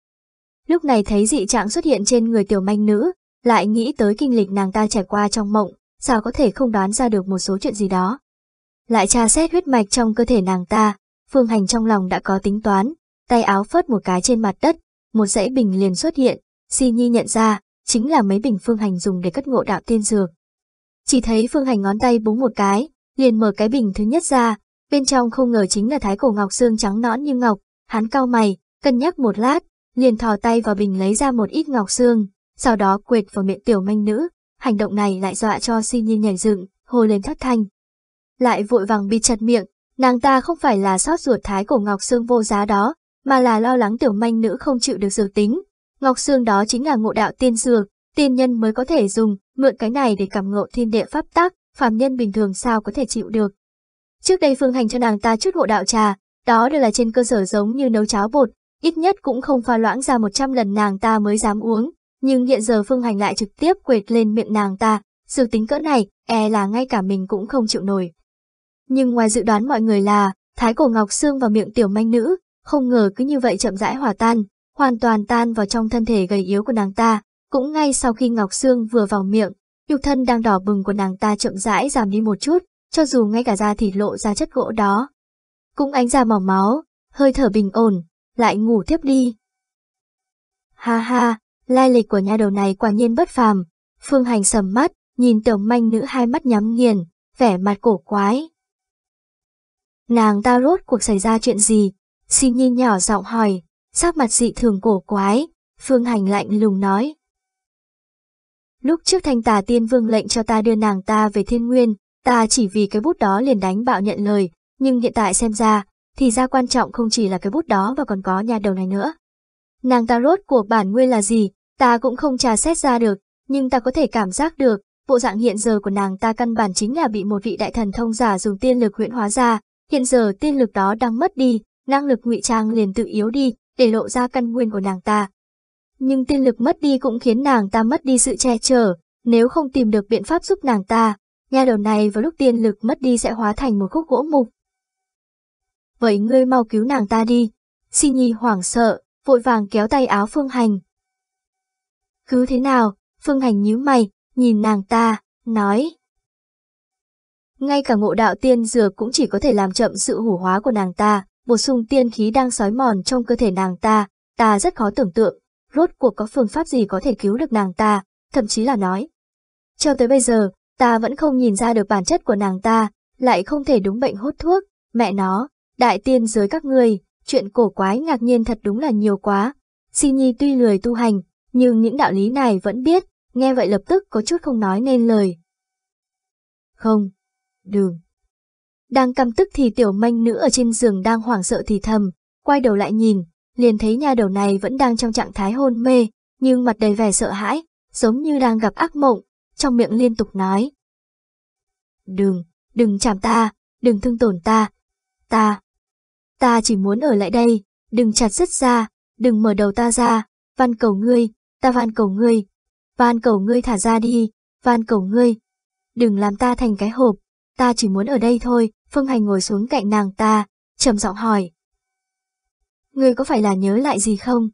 Lúc này thấy dị trạng xuất hiện trên người tiểu manh nữ, lại nghĩ tới kinh lịch nàng ta trải qua trong mộng, sao có thể không đoán ra được một số chuyện gì đó. Lại tra xét huyết mạch trong cơ thể nàng ta, Phương Hành trong lòng đã có tính toán, tay áo phớt một cái trên mặt đất, một dãy bình liền xuất hiện, Si Nhi nhận ra, chính là mấy bình Phương Hành dùng để cất ngộ đạo tiên dược. Chỉ thấy Phương Hành ngón tay búng một cái, liền mở cái bình thứ nhất ra, bên trong không ngờ chính là thái cổ ngọc xương trắng nõn như ngọc, hắn cau mày, cân nhắc một lát, liền thò tay vào bình lấy ra một ít ngọc xương, sau đó quệt vào miệng tiểu manh nữ, hành động này lại dọa cho Si Nhi nhảy dựng, hô lên thất thanh. Lại vội vàng bị chặt miệng, nàng ta không phải là sót ruột thái cổ ngọc xương vô giá đó, mà là lo lắng tiểu manh nữ không chịu được dược tính, Ngọc xương đó chính là ngộ đạo tiên dược, tiên nhân mới có thể dùng, mượn cái này để cảm ngộ thiên địa pháp tác, phàm nhân bình thường sao có thể chịu được. Trước đây Phương Hành cho nàng ta chút ngộ đạo trà, đó đều là trên cơ sở giống như nấu cháo bột, ít nhất cũng không pha loãng ra 100 lần nàng ta mới dám uống, nhưng hiện giờ Phương Hành lại trực tiếp quệt lên miệng nàng ta, sự tính cỡ này, e là ngay cả mình cũng không chịu nổi. Nhưng ngoài dự đoán mọi người là, thái cổ ngọc xương vào miệng tiểu manh nữ, không ngờ cứ như vậy chậm rãi hòa tan, hoàn toàn tan vào trong thân thể gầy yếu của nàng ta. Cũng ngay sau khi Ngọc Sương vừa vào miệng, nhục thân đang đỏ bừng của nàng ta chậm rãi giảm đi một chút, cho dù ngay cả da thịt lộ ra chất gỗ đó. Cũng ánh ra mỏng máu, hơi thở bình ổn, lại ngủ tiếp đi. Ha ha, lai lịch của nhà đầu này quả nhiên bất phàm. Phương Hành sầm mắt, nhìn tiểu manh nữ hai mắt nhắm nghiền, vẻ mặt cổ quái. Nàng ta rốt cuộc xảy ra chuyện gì? Xin nhìn nhỏ giọng hỏi sắc mặt dị thường cổ quái, Phương Hành lạnh lùng nói. Lúc trước thanh tà tiên vương lệnh cho ta đưa nàng ta về thiên nguyên, ta chỉ vì cái bút đó liền đánh bạo nhận lời, nhưng hiện tại xem ra, thì ra quan trọng không chỉ là cái bút đó và còn có nhà đầu này nữa. Nàng ta rốt của bản nguyên là gì, ta cũng không trà xét ra được, nhưng ta có thể cảm giác được, bộ dạng hiện giờ của nàng ta căn bản chính là bị một vị đại thần thông giả dùng tiên lực huyện hóa ra, hiện giờ tiên lực đó đang mất đi, năng lực ngụy trang liền tự yếu đi, để lộ ra căn nguyên của nàng ta. Nhưng tiên lực mất đi cũng khiến nàng ta mất đi sự che chở, nếu không tìm được biện pháp giúp nàng ta, nhà đầu này vào lúc tiên lực mất đi sẽ hóa thành một khúc gỗ mục. Vậy ngươi mau cứu nàng ta đi, Si Nhi hoảng sợ, vội vàng kéo tay áo Phương Hành. Cứ thế nào, Phương Hành nhíu mày, nhìn nàng ta, nói. Ngay cả ngộ đạo tiên dược cũng chỉ có thể làm chậm sự hủ hóa của nàng ta, bổ sung tiên khí đang sói mòn trong cơ thể nàng ta, ta rất khó tưởng tượng, rốt cuộc có phương pháp gì có thể cứu được nàng ta, thậm chí là nói. Cho tới bây giờ, ta vẫn không nhìn ra được bản chất của nàng ta, lại không thể đúng bệnh hút thuốc, mẹ nó, đại tiên giới các người, chuyện cổ quái ngạc nhiên thật đúng là nhiều quá. Si Nhi tuy lười tu hành, nhưng những đạo lý này vẫn biết, nghe vậy lập tức có chút không nói nên lời. Không, đường. Đang căm tức thì tiểu manh nữ ở trên giường đang hoảng sợ thì thầm, quay đầu lại nhìn, liền thấy nhà đầu này vẫn đang trong trạng thái hôn mê, nhưng mặt đầy vẻ sợ hãi, giống như đang gặp ác mộng, trong miệng liên tục nói. Đừng, đừng chạm ta, đừng thương tổn ta, ta, ta chỉ muốn ở lại đây, đừng chặt dứt ra, đừng mở đầu ta ra, van cầu ngươi, ta van cầu ngươi, van cầu ngươi thả ra đi, van cầu ngươi, đừng làm ta thành cái hộp, ta chỉ muốn ở đây thôi, Phương Hành ngồi xuống cạnh nàng ta, trầm giọng hỏi. Ngươi có phải là nhớ lại gì không?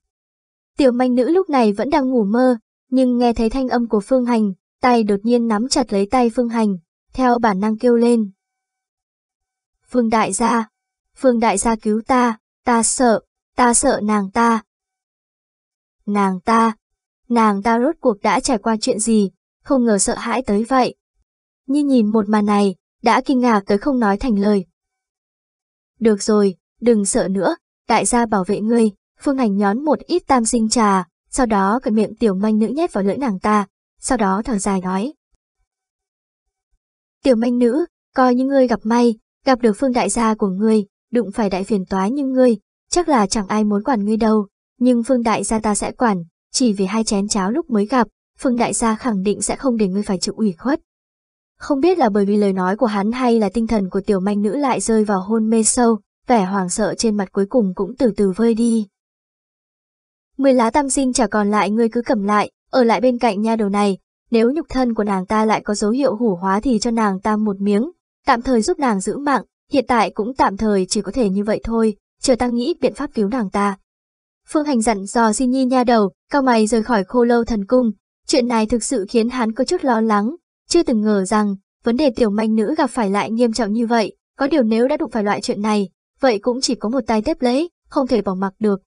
Tiểu manh nữ lúc này vẫn đang ngủ mơ, nhưng nghe thấy thanh âm của Phương Hành, tay đột nhiên nắm chặt lấy tay Phương Hành, theo bản năng kêu lên. Phương đại gia, Phương đại gia cứu ta, ta sợ, ta sợ nàng ta. Nàng ta, nàng ta rốt cuộc đã trải qua chuyện gì, không ngờ sợ hãi tới vậy. Nhi nhìn một màn này, đã kinh ngạc tới không nói thành lời. Được rồi, đừng sợ nữa, đại gia bảo vệ ngươi, phương ảnh nhón một ít tam sinh trà, sau đó cận miệng tiểu manh nữ nhét vào lưỡi nàng ta, sau đó thở dài nói. Tiểu manh nữ, coi như ngươi gặp may, gặp được phương đại gia của ngươi, đụng phải đại phiền toái như ngươi, chắc là chẳng ai muốn quản ngươi đâu, nhưng phương đại gia ta sẽ quản, chỉ vì hai chén cháo lúc mới gặp, phương đại gia khẳng định sẽ không để ngươi phải chịu ủy khuất. Không biết là bởi vì lời nói của hắn hay là tinh thần của tiểu manh nữ lại rơi vào hôn mê sâu, vẻ hoảng sợ trên mặt cuối cùng cũng từ từ vơi đi. Mười lá tam sinh chả còn lại ngươi cứ cầm lại, ở lại bên cạnh nha đầu này, nếu nhục thân của nàng ta lại có dấu hiệu hủ hóa thì cho nàng ta một miếng, tạm thời giúp nàng giữ mạng, hiện tại cũng tạm thời chỉ có thể như vậy thôi, chờ ta nghĩ biện pháp cứu nàng ta. Phương Hành dặn dò Di Nhi nha đầu, cao mày rời khỏi khô lâu thần cung, chuyện này thực sự khiến hắn có chút lo lắng, chưa từng ngờ rằng, vấn đề tiểu manh nữ gặp phải lại nghiêm trọng như vậy, có điều nếu đã đụng phải loại chuyện này, vậy cũng chỉ có một tay tiếp lấy, không thể bỏ mặc được.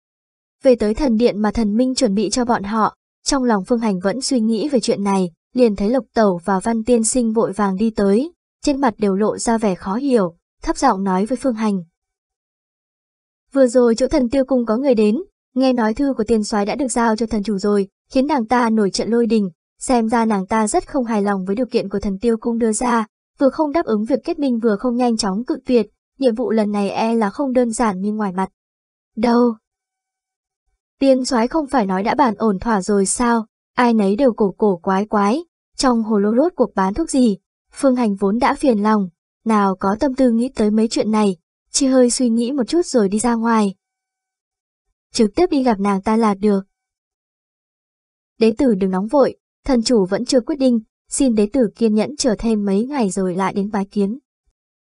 Về tới thần điện mà thần minh chuẩn bị cho bọn họ, trong lòng Phương Hành vẫn suy nghĩ về chuyện này, liền thấy Lộc Tẩu và Văn Tiên Sinh vội vàng đi tới, trên mặt đều lộ ra vẻ khó hiểu, thấp giọng nói với Phương Hành. Vừa rồi chỗ thần tiêu cung có người đến, nghe nói thư của tiên soái đã được giao cho thần chủ rồi, khiến nàng ta nổi trận lôi đình, Xem ra nàng ta rất không hài lòng với điều kiện của thần tiêu cung đưa ra, vừa không đáp ứng việc kết minh vừa không nhanh chóng cự tuyệt, nhiệm vụ lần này e là không đơn giản như ngoài mặt. Đâu? Tiên soái không phải nói đã bàn ổn thỏa rồi sao, ai nấy đều cổ cổ quái quái, trong hồ lô rốt cuộc bán thuốc gì, phương hành vốn đã phiền lòng, nào có tâm tư nghĩ tới mấy chuyện này, chỉ hơi suy nghĩ một chút rồi đi ra ngoài. Trực tiếp đi gặp nàng ta là được. Đế tử đừng nóng vội, thần chủ vẫn chưa quyết định, xin đế tử kiên nhẫn chờ thêm mấy ngày rồi lại đến bái kiến.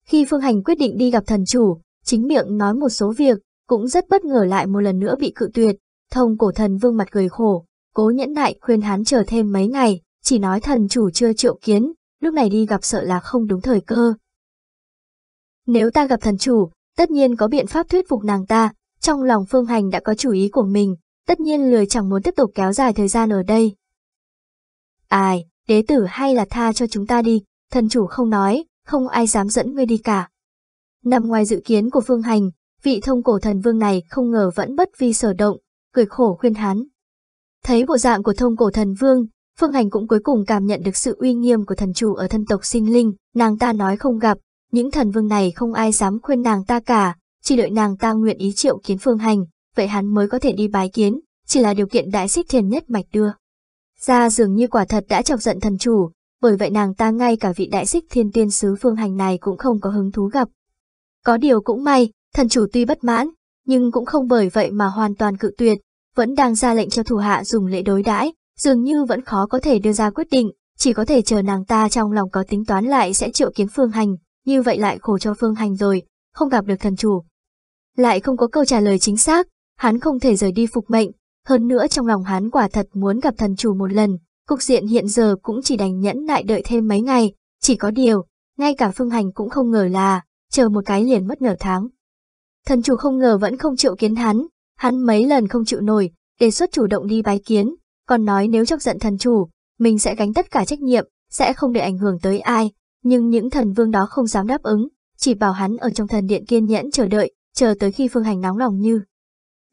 Khi Phương Hành quyết định đi gặp thần chủ, chính miệng nói một số việc, cũng rất bất ngờ lại một lần nữa bị cự tuyệt, thông cổ thần vương mặt cười khổ, cố nhẫn nại khuyên hắn chờ thêm mấy ngày, chỉ nói thần chủ chưa triệu kiến, lúc này đi gặp sợ là không đúng thời cơ. Nếu ta gặp thần chủ, tất nhiên có biện pháp thuyết phục nàng ta, trong lòng Phương Hành đã có chủ ý của mình, tất nhiên lười chẳng muốn tiếp tục kéo dài thời gian ở đây, Ai, đế tử hay là tha cho chúng ta đi, thần chủ không nói, không ai dám dẫn ngươi đi cả. Nằm ngoài dự kiến của Phương Hành, vị thông cổ thần vương này không ngờ vẫn bất vi sở động, cười khổ khuyên hắn. Thấy bộ dạng của thông cổ thần vương, Phương Hành cũng cuối cùng cảm nhận được sự uy nghiêm của thần chủ ở thân tộc sinh linh, nàng ta nói không gặp, những thần vương này không ai dám khuyên nàng ta cả, chỉ đợi nàng ta nguyện ý triệu kiến Phương Hành, vậy hắn mới có thể đi bái kiến, chỉ là điều kiện đại xích thiền nhất mạch đưa. Ra dường như quả thật đã chọc giận thần chủ, bởi vậy nàng ta ngay cả vị đại xích thiên tiên sứ phương hành này cũng không có hứng thú gặp. Có điều cũng may, thần chủ tuy bất mãn, nhưng cũng không bởi vậy mà hoàn toàn cự tuyệt, vẫn đang ra lệnh cho thủ hạ dùng lễ đối đãi, dường như vẫn khó có thể đưa ra quyết định, chỉ có thể chờ nàng ta trong lòng có tính toán lại sẽ triệu kiến phương hành, như vậy lại khổ cho phương hành rồi, không gặp được thần chủ. Lại không có câu trả lời chính xác, hắn không thể rời đi phục mệnh, hơn nữa trong lòng hắn quả thật muốn gặp thần chủ một lần, cục diện hiện giờ cũng chỉ đành nhẫn nại đợi thêm mấy ngày, chỉ có điều, ngay cả phương hành cũng không ngờ là, chờ một cái liền mất nửa tháng. Thần chủ không ngờ vẫn không chịu kiến hắn, hắn mấy lần không chịu nổi, đề xuất chủ động đi bái kiến, còn nói nếu chọc giận thần chủ, mình sẽ gánh tất cả trách nhiệm, sẽ không để ảnh hưởng tới ai, nhưng những thần vương đó không dám đáp ứng, chỉ bảo hắn ở trong thần điện kiên nhẫn chờ đợi, chờ tới khi phương hành nóng lòng như.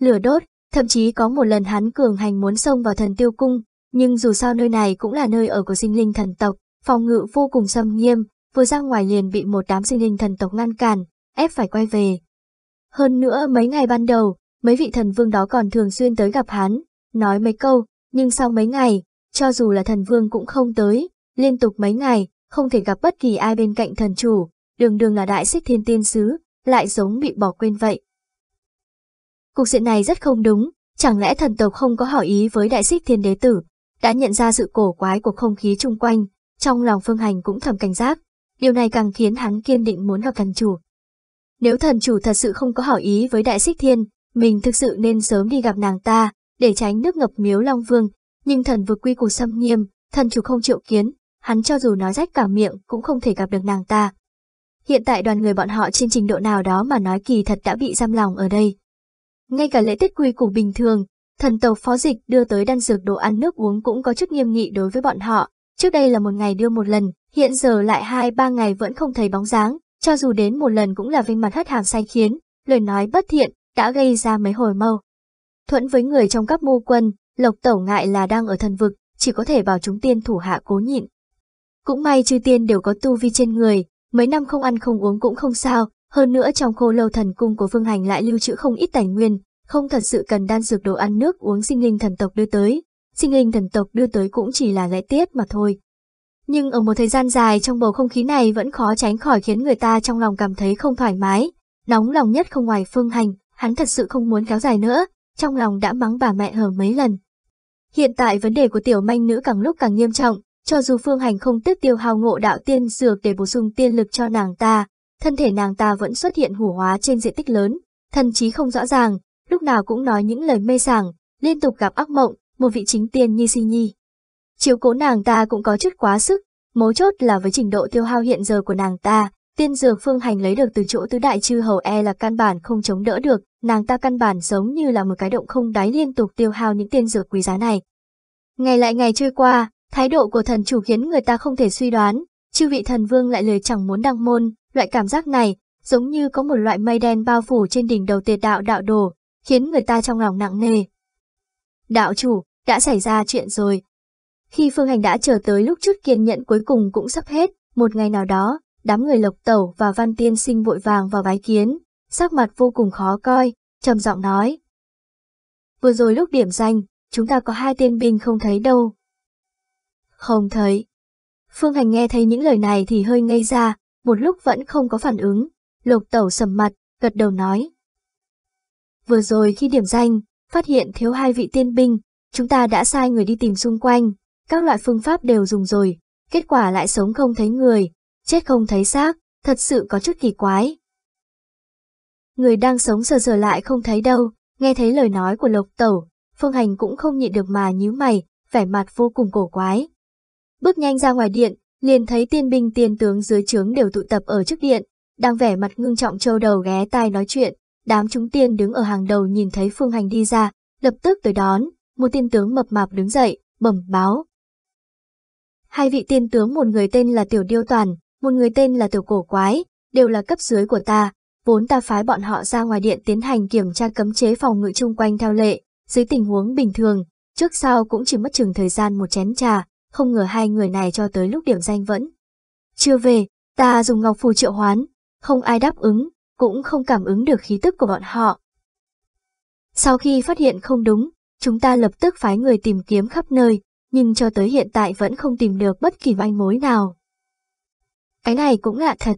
Lửa đốt, Thậm chí có một lần hắn cường hành muốn xông vào thần tiêu cung, nhưng dù sao nơi này cũng là nơi ở của sinh linh thần tộc, phòng ngự vô cùng xâm nghiêm, vừa ra ngoài liền bị một đám sinh linh thần tộc ngăn cản, ép phải quay về. Hơn nữa mấy ngày ban đầu, mấy vị thần vương đó còn thường xuyên tới gặp hắn, nói mấy câu, nhưng sau mấy ngày, cho dù là thần vương cũng không tới, liên tục mấy ngày, không thể gặp bất kỳ ai bên cạnh thần chủ, đường đường là đại xích thiên tiên sứ, lại giống bị bỏ quên vậy, Cục diện này rất không đúng, chẳng lẽ thần tộc không có hỏi ý với đại xích thiên đế tử, đã nhận ra sự cổ quái của không khí chung quanh, trong lòng phương hành cũng thầm cảnh giác, điều này càng khiến hắn kiên định muốn gặp thần chủ. Nếu thần chủ thật sự không có hỏi ý với đại xích thiên, mình thực sự nên sớm đi gặp nàng ta, để tránh nước ngập miếu Long Vương, nhưng thần vượt quy củ xâm nghiêm, thần chủ không chịu kiến, hắn cho dù nói rách cả miệng cũng không thể gặp được nàng ta. Hiện tại đoàn người bọn họ trên trình độ nào đó mà nói kỳ thật đã bị giam lòng ở đây. Ngay cả lễ tết quy củ bình thường, thần tộc phó dịch đưa tới đan dược đồ ăn nước uống cũng có chút nghiêm nghị đối với bọn họ. Trước đây là một ngày đưa một lần, hiện giờ lại hai ba ngày vẫn không thấy bóng dáng, cho dù đến một lần cũng là vinh mặt hất hàm sai khiến, lời nói bất thiện, đã gây ra mấy hồi mâu. Thuận với người trong các mưu quân, Lộc Tẩu ngại là đang ở thần vực, chỉ có thể bảo chúng tiên thủ hạ cố nhịn. Cũng may chư tiên đều có tu vi trên người, mấy năm không ăn không uống cũng không sao, hơn nữa trong khô lâu thần cung của Phương Hành lại lưu trữ không ít tài nguyên, không thật sự cần đan dược đồ ăn nước uống sinh linh thần tộc đưa tới. Sinh linh thần tộc đưa tới cũng chỉ là lễ tiết mà thôi. Nhưng ở một thời gian dài trong bầu không khí này vẫn khó tránh khỏi khiến người ta trong lòng cảm thấy không thoải mái. Nóng lòng nhất không ngoài Phương Hành, hắn thật sự không muốn kéo dài nữa, trong lòng đã mắng bà mẹ hờ mấy lần. Hiện tại vấn đề của tiểu manh nữ càng lúc càng nghiêm trọng, cho dù Phương Hành không tiếc tiêu hào ngộ đạo tiên dược để bổ sung tiên lực cho nàng ta, thân thể nàng ta vẫn xuất hiện hủ hóa trên diện tích lớn, thần trí không rõ ràng, lúc nào cũng nói những lời mê sảng, liên tục gặp ác mộng, một vị chính tiên như si nhi. Chiếu cố nàng ta cũng có chút quá sức, mấu chốt là với trình độ tiêu hao hiện giờ của nàng ta, tiên dược phương hành lấy được từ chỗ tứ đại chư hầu e là căn bản không chống đỡ được, nàng ta căn bản giống như là một cái động không đáy liên tục tiêu hao những tiên dược quý giá này. Ngày lại ngày trôi qua, thái độ của thần chủ khiến người ta không thể suy đoán, chư vị thần vương lại lời chẳng muốn đăng môn, Loại cảm giác này, giống như có một loại mây đen bao phủ trên đỉnh đầu tiệt đạo đạo đồ, khiến người ta trong lòng nặng nề. Đạo chủ, đã xảy ra chuyện rồi. Khi phương hành đã chờ tới lúc chút kiên nhẫn cuối cùng cũng sắp hết, một ngày nào đó, đám người lộc tẩu và văn tiên sinh vội vàng vào bái kiến, sắc mặt vô cùng khó coi, trầm giọng nói. Vừa rồi lúc điểm danh, chúng ta có hai tiên binh không thấy đâu. Không thấy. Phương Hành nghe thấy những lời này thì hơi ngây ra, một lúc vẫn không có phản ứng, lục tẩu sầm mặt, gật đầu nói. Vừa rồi khi điểm danh, phát hiện thiếu hai vị tiên binh, chúng ta đã sai người đi tìm xung quanh, các loại phương pháp đều dùng rồi, kết quả lại sống không thấy người, chết không thấy xác, thật sự có chút kỳ quái. Người đang sống sờ sờ lại không thấy đâu, nghe thấy lời nói của lục tẩu, phương hành cũng không nhịn được mà nhíu mày, vẻ mặt vô cùng cổ quái. Bước nhanh ra ngoài điện, liền thấy tiên binh tiên tướng dưới trướng đều tụ tập ở trước điện, đang vẻ mặt ngưng trọng trâu đầu ghé tai nói chuyện, đám chúng tiên đứng ở hàng đầu nhìn thấy phương hành đi ra, lập tức tới đón, một tiên tướng mập mạp đứng dậy, bẩm báo. Hai vị tiên tướng một người tên là Tiểu Điêu Toàn, một người tên là Tiểu Cổ Quái, đều là cấp dưới của ta, vốn ta phái bọn họ ra ngoài điện tiến hành kiểm tra cấm chế phòng ngự chung quanh theo lệ, dưới tình huống bình thường, trước sau cũng chỉ mất chừng thời gian một chén trà, không ngờ hai người này cho tới lúc điểm danh vẫn. Chưa về, ta dùng ngọc phù triệu hoán, không ai đáp ứng, cũng không cảm ứng được khí tức của bọn họ. Sau khi phát hiện không đúng, chúng ta lập tức phái người tìm kiếm khắp nơi, nhưng cho tới hiện tại vẫn không tìm được bất kỳ manh mối nào. Cái này cũng lạ thật.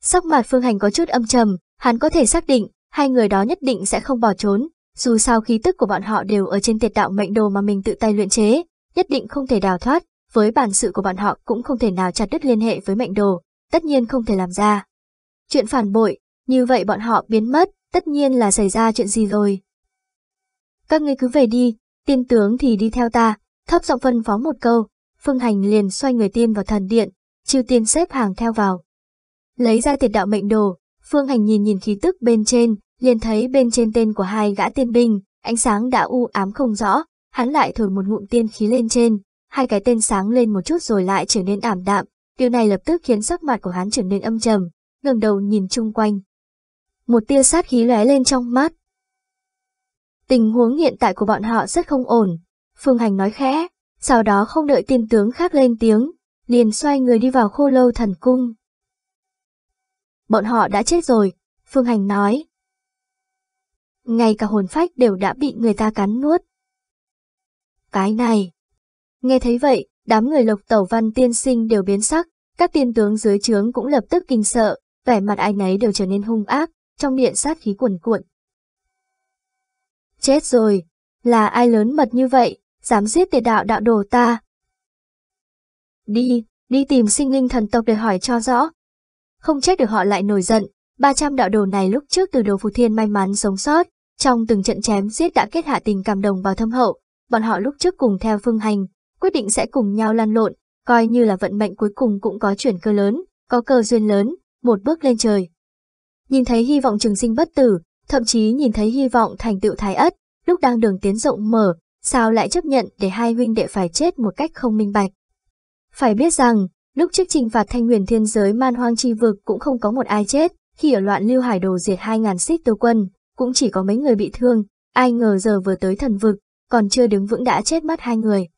Sắc mặt Phương Hành có chút âm trầm, hắn có thể xác định, hai người đó nhất định sẽ không bỏ trốn, dù sao khí tức của bọn họ đều ở trên tiệt đạo mệnh đồ mà mình tự tay luyện chế, nhất định không thể đào thoát, với bản sự của bọn họ cũng không thể nào chặt đứt liên hệ với mệnh đồ, tất nhiên không thể làm ra. Chuyện phản bội, như vậy bọn họ biến mất, tất nhiên là xảy ra chuyện gì rồi. Các ngươi cứ về đi, tiên tướng thì đi theo ta, thấp giọng phân phó một câu, phương hành liền xoay người tiên vào thần điện, chiêu tiên xếp hàng theo vào. Lấy ra tiệt đạo mệnh đồ, phương hành nhìn nhìn khí tức bên trên, liền thấy bên trên tên của hai gã tiên binh, ánh sáng đã u ám không rõ, Hắn lại thổi một ngụm tiên khí lên trên, hai cái tên sáng lên một chút rồi lại trở nên ảm đạm, điều này lập tức khiến sắc mặt của hắn trở nên âm trầm, ngẩng đầu nhìn chung quanh. Một tia sát khí lóe lên trong mắt. Tình huống hiện tại của bọn họ rất không ổn, Phương Hành nói khẽ, sau đó không đợi tiên tướng khác lên tiếng, liền xoay người đi vào khô lâu thần cung. Bọn họ đã chết rồi, Phương Hành nói. Ngay cả hồn phách đều đã bị người ta cắn nuốt cái này. Nghe thấy vậy, đám người lộc tẩu văn tiên sinh đều biến sắc, các tiên tướng dưới trướng cũng lập tức kinh sợ, vẻ mặt ai nấy đều trở nên hung ác, trong miệng sát khí cuồn cuộn. Chết rồi, là ai lớn mật như vậy, dám giết tiệt đạo đạo đồ ta. Đi, đi tìm sinh linh thần tộc để hỏi cho rõ. Không trách được họ lại nổi giận, 300 đạo đồ này lúc trước từ đồ phù thiên may mắn sống sót, trong từng trận chém giết đã kết hạ tình cảm đồng bào thâm hậu, bọn họ lúc trước cùng theo phương hành, quyết định sẽ cùng nhau lan lộn, coi như là vận mệnh cuối cùng cũng có chuyển cơ lớn, có cơ duyên lớn, một bước lên trời. Nhìn thấy hy vọng trường sinh bất tử, thậm chí nhìn thấy hy vọng thành tựu thái ất, lúc đang đường tiến rộng mở, sao lại chấp nhận để hai huynh đệ phải chết một cách không minh bạch. Phải biết rằng, lúc trước trình phạt thanh huyền thiên giới man hoang chi vực cũng không có một ai chết, khi ở loạn lưu hải đồ diệt 2.000 xích tiêu quân, cũng chỉ có mấy người bị thương, ai ngờ giờ vừa tới thần vực, còn chưa đứng vững đã chết mất hai người.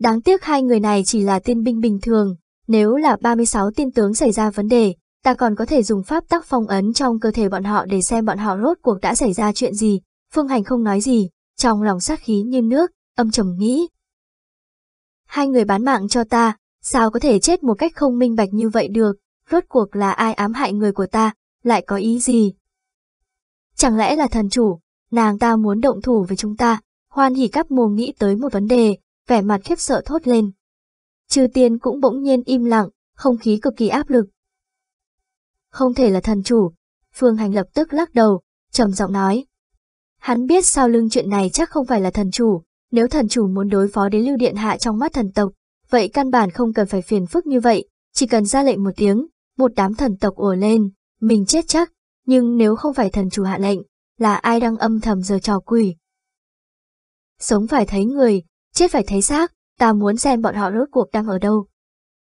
Đáng tiếc hai người này chỉ là tiên binh bình thường, nếu là 36 tiên tướng xảy ra vấn đề, ta còn có thể dùng pháp tắc phong ấn trong cơ thể bọn họ để xem bọn họ rốt cuộc đã xảy ra chuyện gì. Phương Hành không nói gì, trong lòng sát khí như nước, âm trầm nghĩ. Hai người bán mạng cho ta, sao có thể chết một cách không minh bạch như vậy được, rốt cuộc là ai ám hại người của ta, lại có ý gì? Chẳng lẽ là thần chủ, nàng ta muốn động thủ với chúng ta, hoan hỉ cắp mồm nghĩ tới một vấn đề, vẻ mặt khiếp sợ thốt lên. Chư tiên cũng bỗng nhiên im lặng, không khí cực kỳ áp lực. Không thể là thần chủ, Phương Hành lập tức lắc đầu, trầm giọng nói. Hắn biết sao lưng chuyện này chắc không phải là thần chủ, nếu thần chủ muốn đối phó đến lưu điện hạ trong mắt thần tộc, vậy căn bản không cần phải phiền phức như vậy, chỉ cần ra lệnh một tiếng, một đám thần tộc ùa lên, mình chết chắc, nhưng nếu không phải thần chủ hạ lệnh, là ai đang âm thầm giờ trò quỷ. Sống phải thấy người, chết phải thấy xác, ta muốn xem bọn họ rốt cuộc đang ở đâu.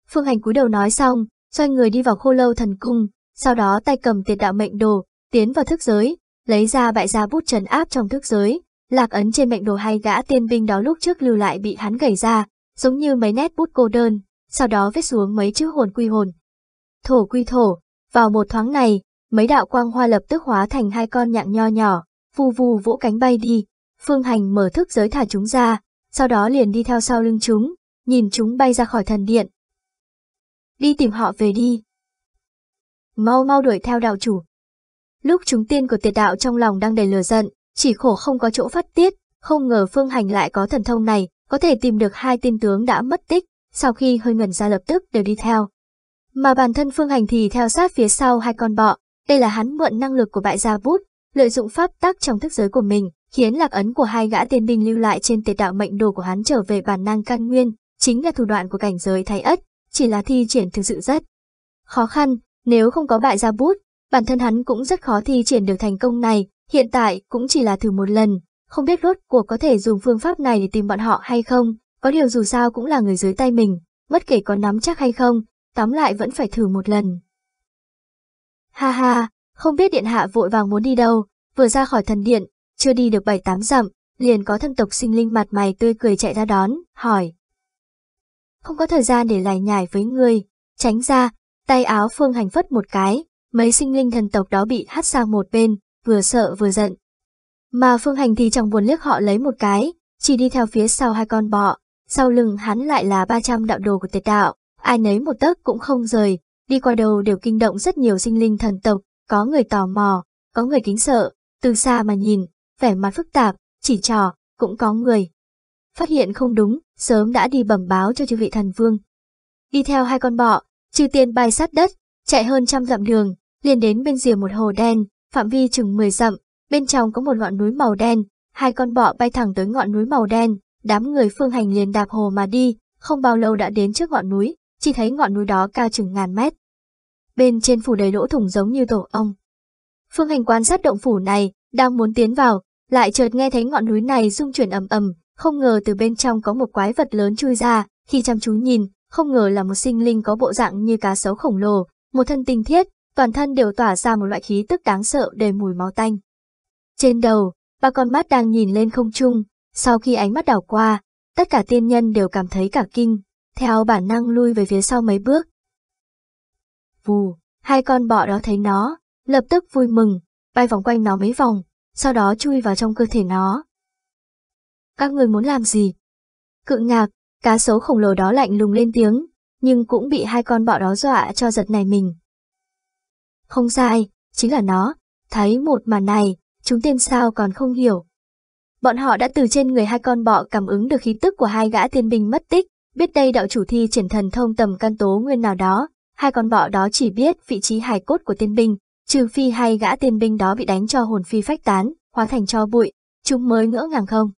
Phương Hành cúi đầu nói xong, xoay người đi vào khô lâu thần cung, sau đó tay cầm tiệt đạo mệnh đồ, tiến vào thức giới, lấy ra bại ra bút trấn áp trong thức giới, lạc ấn trên mệnh đồ hay gã tiên binh đó lúc trước lưu lại bị hắn gầy ra, giống như mấy nét bút cô đơn, sau đó viết xuống mấy chữ hồn quy hồn. Thổ quy thổ, vào một thoáng này, Mấy đạo quang hoa lập tức hóa thành hai con nhạn nho nhỏ, vu vù vỗ cánh bay đi, phương hành mở thức giới thả chúng ra, sau đó liền đi theo sau lưng chúng, nhìn chúng bay ra khỏi thần điện. Đi tìm họ về đi. Mau mau đuổi theo đạo chủ. Lúc chúng tiên của tiệt đạo trong lòng đang đầy lửa giận, chỉ khổ không có chỗ phát tiết, không ngờ phương hành lại có thần thông này, có thể tìm được hai tiên tướng đã mất tích, sau khi hơi ngẩn ra lập tức đều đi theo. Mà bản thân phương hành thì theo sát phía sau hai con bọ, đây là hắn mượn năng lực của bại gia bút, lợi dụng pháp tắc trong thức giới của mình, khiến lạc ấn của hai gã tiên binh lưu lại trên tệt đạo mệnh đồ của hắn trở về bản năng căn nguyên, chính là thủ đoạn của cảnh giới thái ất, chỉ là thi triển thực sự rất khó khăn, nếu không có bại gia bút, bản thân hắn cũng rất khó thi triển được thành công này, hiện tại cũng chỉ là thử một lần, không biết rốt cuộc có thể dùng phương pháp này để tìm bọn họ hay không, có điều dù sao cũng là người dưới tay mình, bất kể có nắm chắc hay không, tóm lại vẫn phải thử một lần. Ha ha, không biết điện hạ vội vàng muốn đi đâu, vừa ra khỏi thần điện, chưa đi được bảy tám dặm, liền có thân tộc sinh linh mặt mày tươi cười chạy ra đón, hỏi. Không có thời gian để lải nhải với người, tránh ra, tay áo phương hành phất một cái, mấy sinh linh thần tộc đó bị hắt sang một bên, vừa sợ vừa giận. Mà phương hành thì chẳng buồn liếc họ lấy một cái, chỉ đi theo phía sau hai con bọ, sau lưng hắn lại là 300 đạo đồ của tiệt đạo, ai nấy một tấc cũng không rời, đi qua đầu đều kinh động rất nhiều sinh linh thần tộc, có người tò mò, có người kính sợ, từ xa mà nhìn, vẻ mặt phức tạp, chỉ trò, cũng có người. Phát hiện không đúng, sớm đã đi bẩm báo cho chư vị thần vương. Đi theo hai con bọ, chư tiên bay sát đất, chạy hơn trăm dặm đường, liền đến bên rìa một hồ đen, phạm vi chừng 10 dặm, bên trong có một ngọn núi màu đen, hai con bọ bay thẳng tới ngọn núi màu đen, đám người phương hành liền đạp hồ mà đi, không bao lâu đã đến trước ngọn núi chỉ thấy ngọn núi đó cao chừng ngàn mét. Bên trên phủ đầy lỗ thủng giống như tổ ong. Phương hành quan sát động phủ này, đang muốn tiến vào, lại chợt nghe thấy ngọn núi này rung chuyển ầm ầm, không ngờ từ bên trong có một quái vật lớn chui ra, khi chăm chú nhìn, không ngờ là một sinh linh có bộ dạng như cá sấu khổng lồ, một thân tinh thiết, toàn thân đều tỏa ra một loại khí tức đáng sợ đầy mùi máu tanh. Trên đầu, ba con mắt đang nhìn lên không trung, sau khi ánh mắt đảo qua, tất cả tiên nhân đều cảm thấy cả kinh, theo bản năng lui về phía sau mấy bước. Vù, hai con bọ đó thấy nó, lập tức vui mừng, bay vòng quanh nó mấy vòng, sau đó chui vào trong cơ thể nó. Các người muốn làm gì? Cự ngạc, cá sấu khổng lồ đó lạnh lùng lên tiếng, nhưng cũng bị hai con bọ đó dọa cho giật này mình. Không sai, chính là nó, thấy một màn này, chúng tên sao còn không hiểu. Bọn họ đã từ trên người hai con bọ cảm ứng được khí tức của hai gã tiên binh mất tích, Biết đây đạo chủ thi triển thần thông tầm căn tố nguyên nào đó, hai con bọ đó chỉ biết vị trí hài cốt của tiên binh, trừ phi hay gã tiên binh đó bị đánh cho hồn phi phách tán, hóa thành cho bụi, chúng mới ngỡ ngàng không.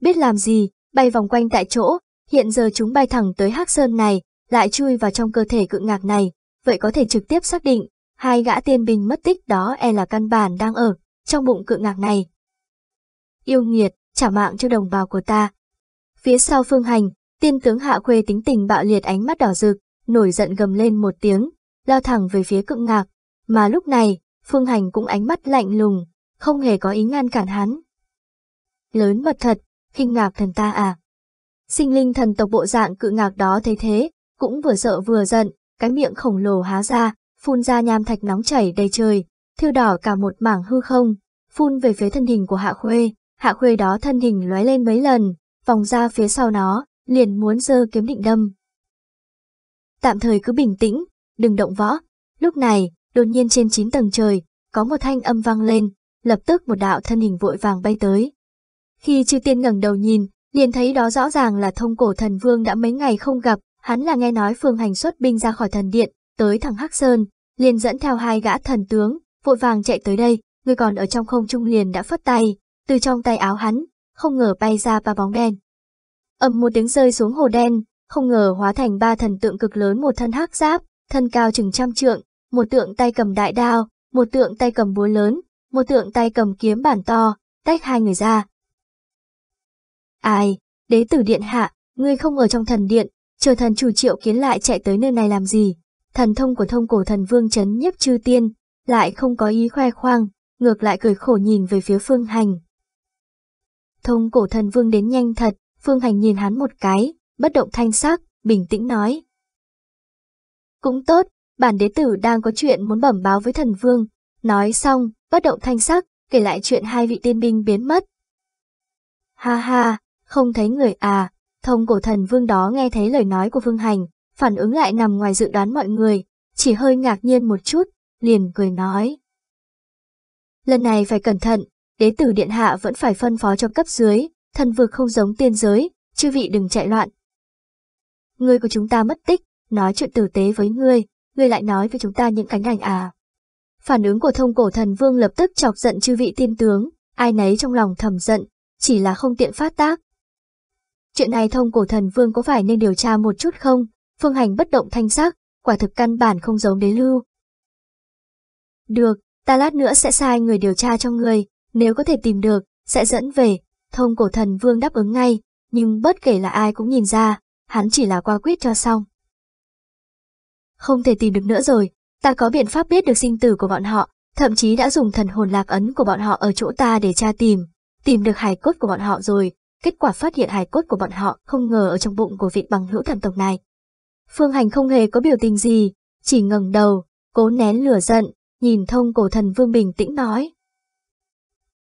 Biết làm gì, bay vòng quanh tại chỗ, hiện giờ chúng bay thẳng tới hắc sơn này, lại chui vào trong cơ thể cự ngạc này, vậy có thể trực tiếp xác định, hai gã tiên binh mất tích đó e là căn bản đang ở, trong bụng cự ngạc này. Yêu nghiệt, trả mạng cho đồng bào của ta. Phía sau phương hành, Tiên tướng Hạ Khuê tính tình bạo liệt ánh mắt đỏ rực, nổi giận gầm lên một tiếng, lao thẳng về phía cựng ngạc. Mà lúc này, Phương Hành cũng ánh mắt lạnh lùng, không hề có ý ngăn cản hắn. Lớn mật thật, khinh ngạc thần ta à. Sinh linh thần tộc bộ dạng cự ngạc đó thấy thế, cũng vừa sợ vừa giận, cái miệng khổng lồ há ra, phun ra nham thạch nóng chảy đầy trời, thiêu đỏ cả một mảng hư không, phun về phía thân hình của Hạ Khuê. Hạ Khuê đó thân hình lóe lên mấy lần, vòng ra phía sau nó, liền muốn giơ kiếm định đâm. Tạm thời cứ bình tĩnh, đừng động võ. Lúc này, đột nhiên trên chín tầng trời, có một thanh âm vang lên, lập tức một đạo thân hình vội vàng bay tới. Khi chư tiên ngẩng đầu nhìn, liền thấy đó rõ ràng là thông cổ thần vương đã mấy ngày không gặp, hắn là nghe nói phương hành xuất binh ra khỏi thần điện, tới thằng Hắc Sơn, liền dẫn theo hai gã thần tướng, vội vàng chạy tới đây, người còn ở trong không trung liền đã phất tay, từ trong tay áo hắn, không ngờ bay ra ba bóng đen ầm một tiếng rơi xuống hồ đen, không ngờ hóa thành ba thần tượng cực lớn một thân hắc giáp, thân cao chừng trăm trượng, một tượng tay cầm đại đao, một tượng tay cầm búa lớn, một tượng tay cầm kiếm bản to, tách hai người ra. Ai, đế tử điện hạ, ngươi không ở trong thần điện, chờ thần chủ triệu kiến lại chạy tới nơi này làm gì? Thần thông của thông cổ thần vương chấn nhiếp chư tiên, lại không có ý khoe khoang, ngược lại cười khổ nhìn về phía phương hành. Thông cổ thần vương đến nhanh thật, Phương Hành nhìn hắn một cái, bất động thanh sắc, bình tĩnh nói. Cũng tốt, bản đế tử đang có chuyện muốn bẩm báo với thần vương. Nói xong, bất động thanh sắc, kể lại chuyện hai vị tiên binh biến mất. Ha ha, không thấy người à, thông cổ thần vương đó nghe thấy lời nói của Phương Hành, phản ứng lại nằm ngoài dự đoán mọi người, chỉ hơi ngạc nhiên một chút, liền cười nói. Lần này phải cẩn thận, đế tử điện hạ vẫn phải phân phó cho cấp dưới, thần vực không giống tiên giới, chư vị đừng chạy loạn. Người của chúng ta mất tích, nói chuyện tử tế với ngươi, ngươi lại nói với chúng ta những cánh ảnh à. Phản ứng của thông cổ thần vương lập tức chọc giận chư vị tiên tướng, ai nấy trong lòng thầm giận, chỉ là không tiện phát tác. Chuyện này thông cổ thần vương có phải nên điều tra một chút không? Phương hành bất động thanh sắc, quả thực căn bản không giống đế lưu. Được, ta lát nữa sẽ sai người điều tra cho người, nếu có thể tìm được, sẽ dẫn về, Thông cổ thần vương đáp ứng ngay, nhưng bất kể là ai cũng nhìn ra, hắn chỉ là qua quyết cho xong. Không thể tìm được nữa rồi, ta có biện pháp biết được sinh tử của bọn họ, thậm chí đã dùng thần hồn lạc ấn của bọn họ ở chỗ ta để tra tìm, tìm được hài cốt của bọn họ rồi, kết quả phát hiện hài cốt của bọn họ không ngờ ở trong bụng của vị bằng hữu thần tộc này. Phương Hành không hề có biểu tình gì, chỉ ngẩng đầu, cố nén lửa giận, nhìn thông cổ thần Vương bình tĩnh nói.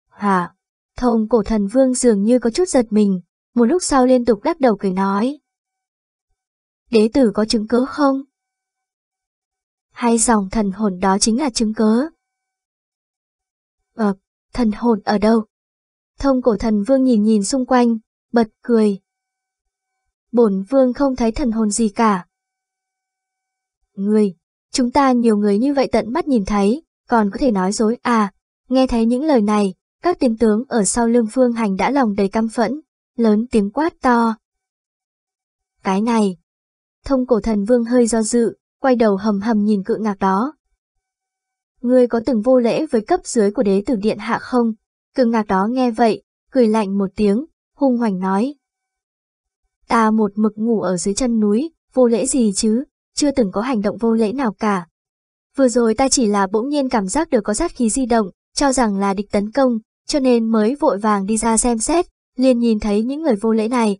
Hả, Thông cổ thần vương dường như có chút giật mình, một lúc sau liên tục đắc đầu cười nói. Đế tử có chứng cớ không? Hay dòng thần hồn đó chính là chứng cớ? Ờ, thần hồn ở đâu? Thông cổ thần vương nhìn nhìn xung quanh, bật cười. Bổn vương không thấy thần hồn gì cả. Người, chúng ta nhiều người như vậy tận mắt nhìn thấy, còn có thể nói dối à, nghe thấy những lời này, các tím tướng ở sau lưng phương hành đã lòng đầy căm phẫn, lớn tiếng quát to. Cái này! Thông cổ thần vương hơi do dự, quay đầu hầm hầm nhìn cự ngạc đó. Ngươi có từng vô lễ với cấp dưới của đế tử điện hạ không? Cự ngạc đó nghe vậy, cười lạnh một tiếng, hung hoành nói. Ta một mực ngủ ở dưới chân núi, vô lễ gì chứ, chưa từng có hành động vô lễ nào cả. Vừa rồi ta chỉ là bỗng nhiên cảm giác được có sát khí di động, cho rằng là địch tấn công, cho nên mới vội vàng đi ra xem xét, liền nhìn thấy những người vô lễ này.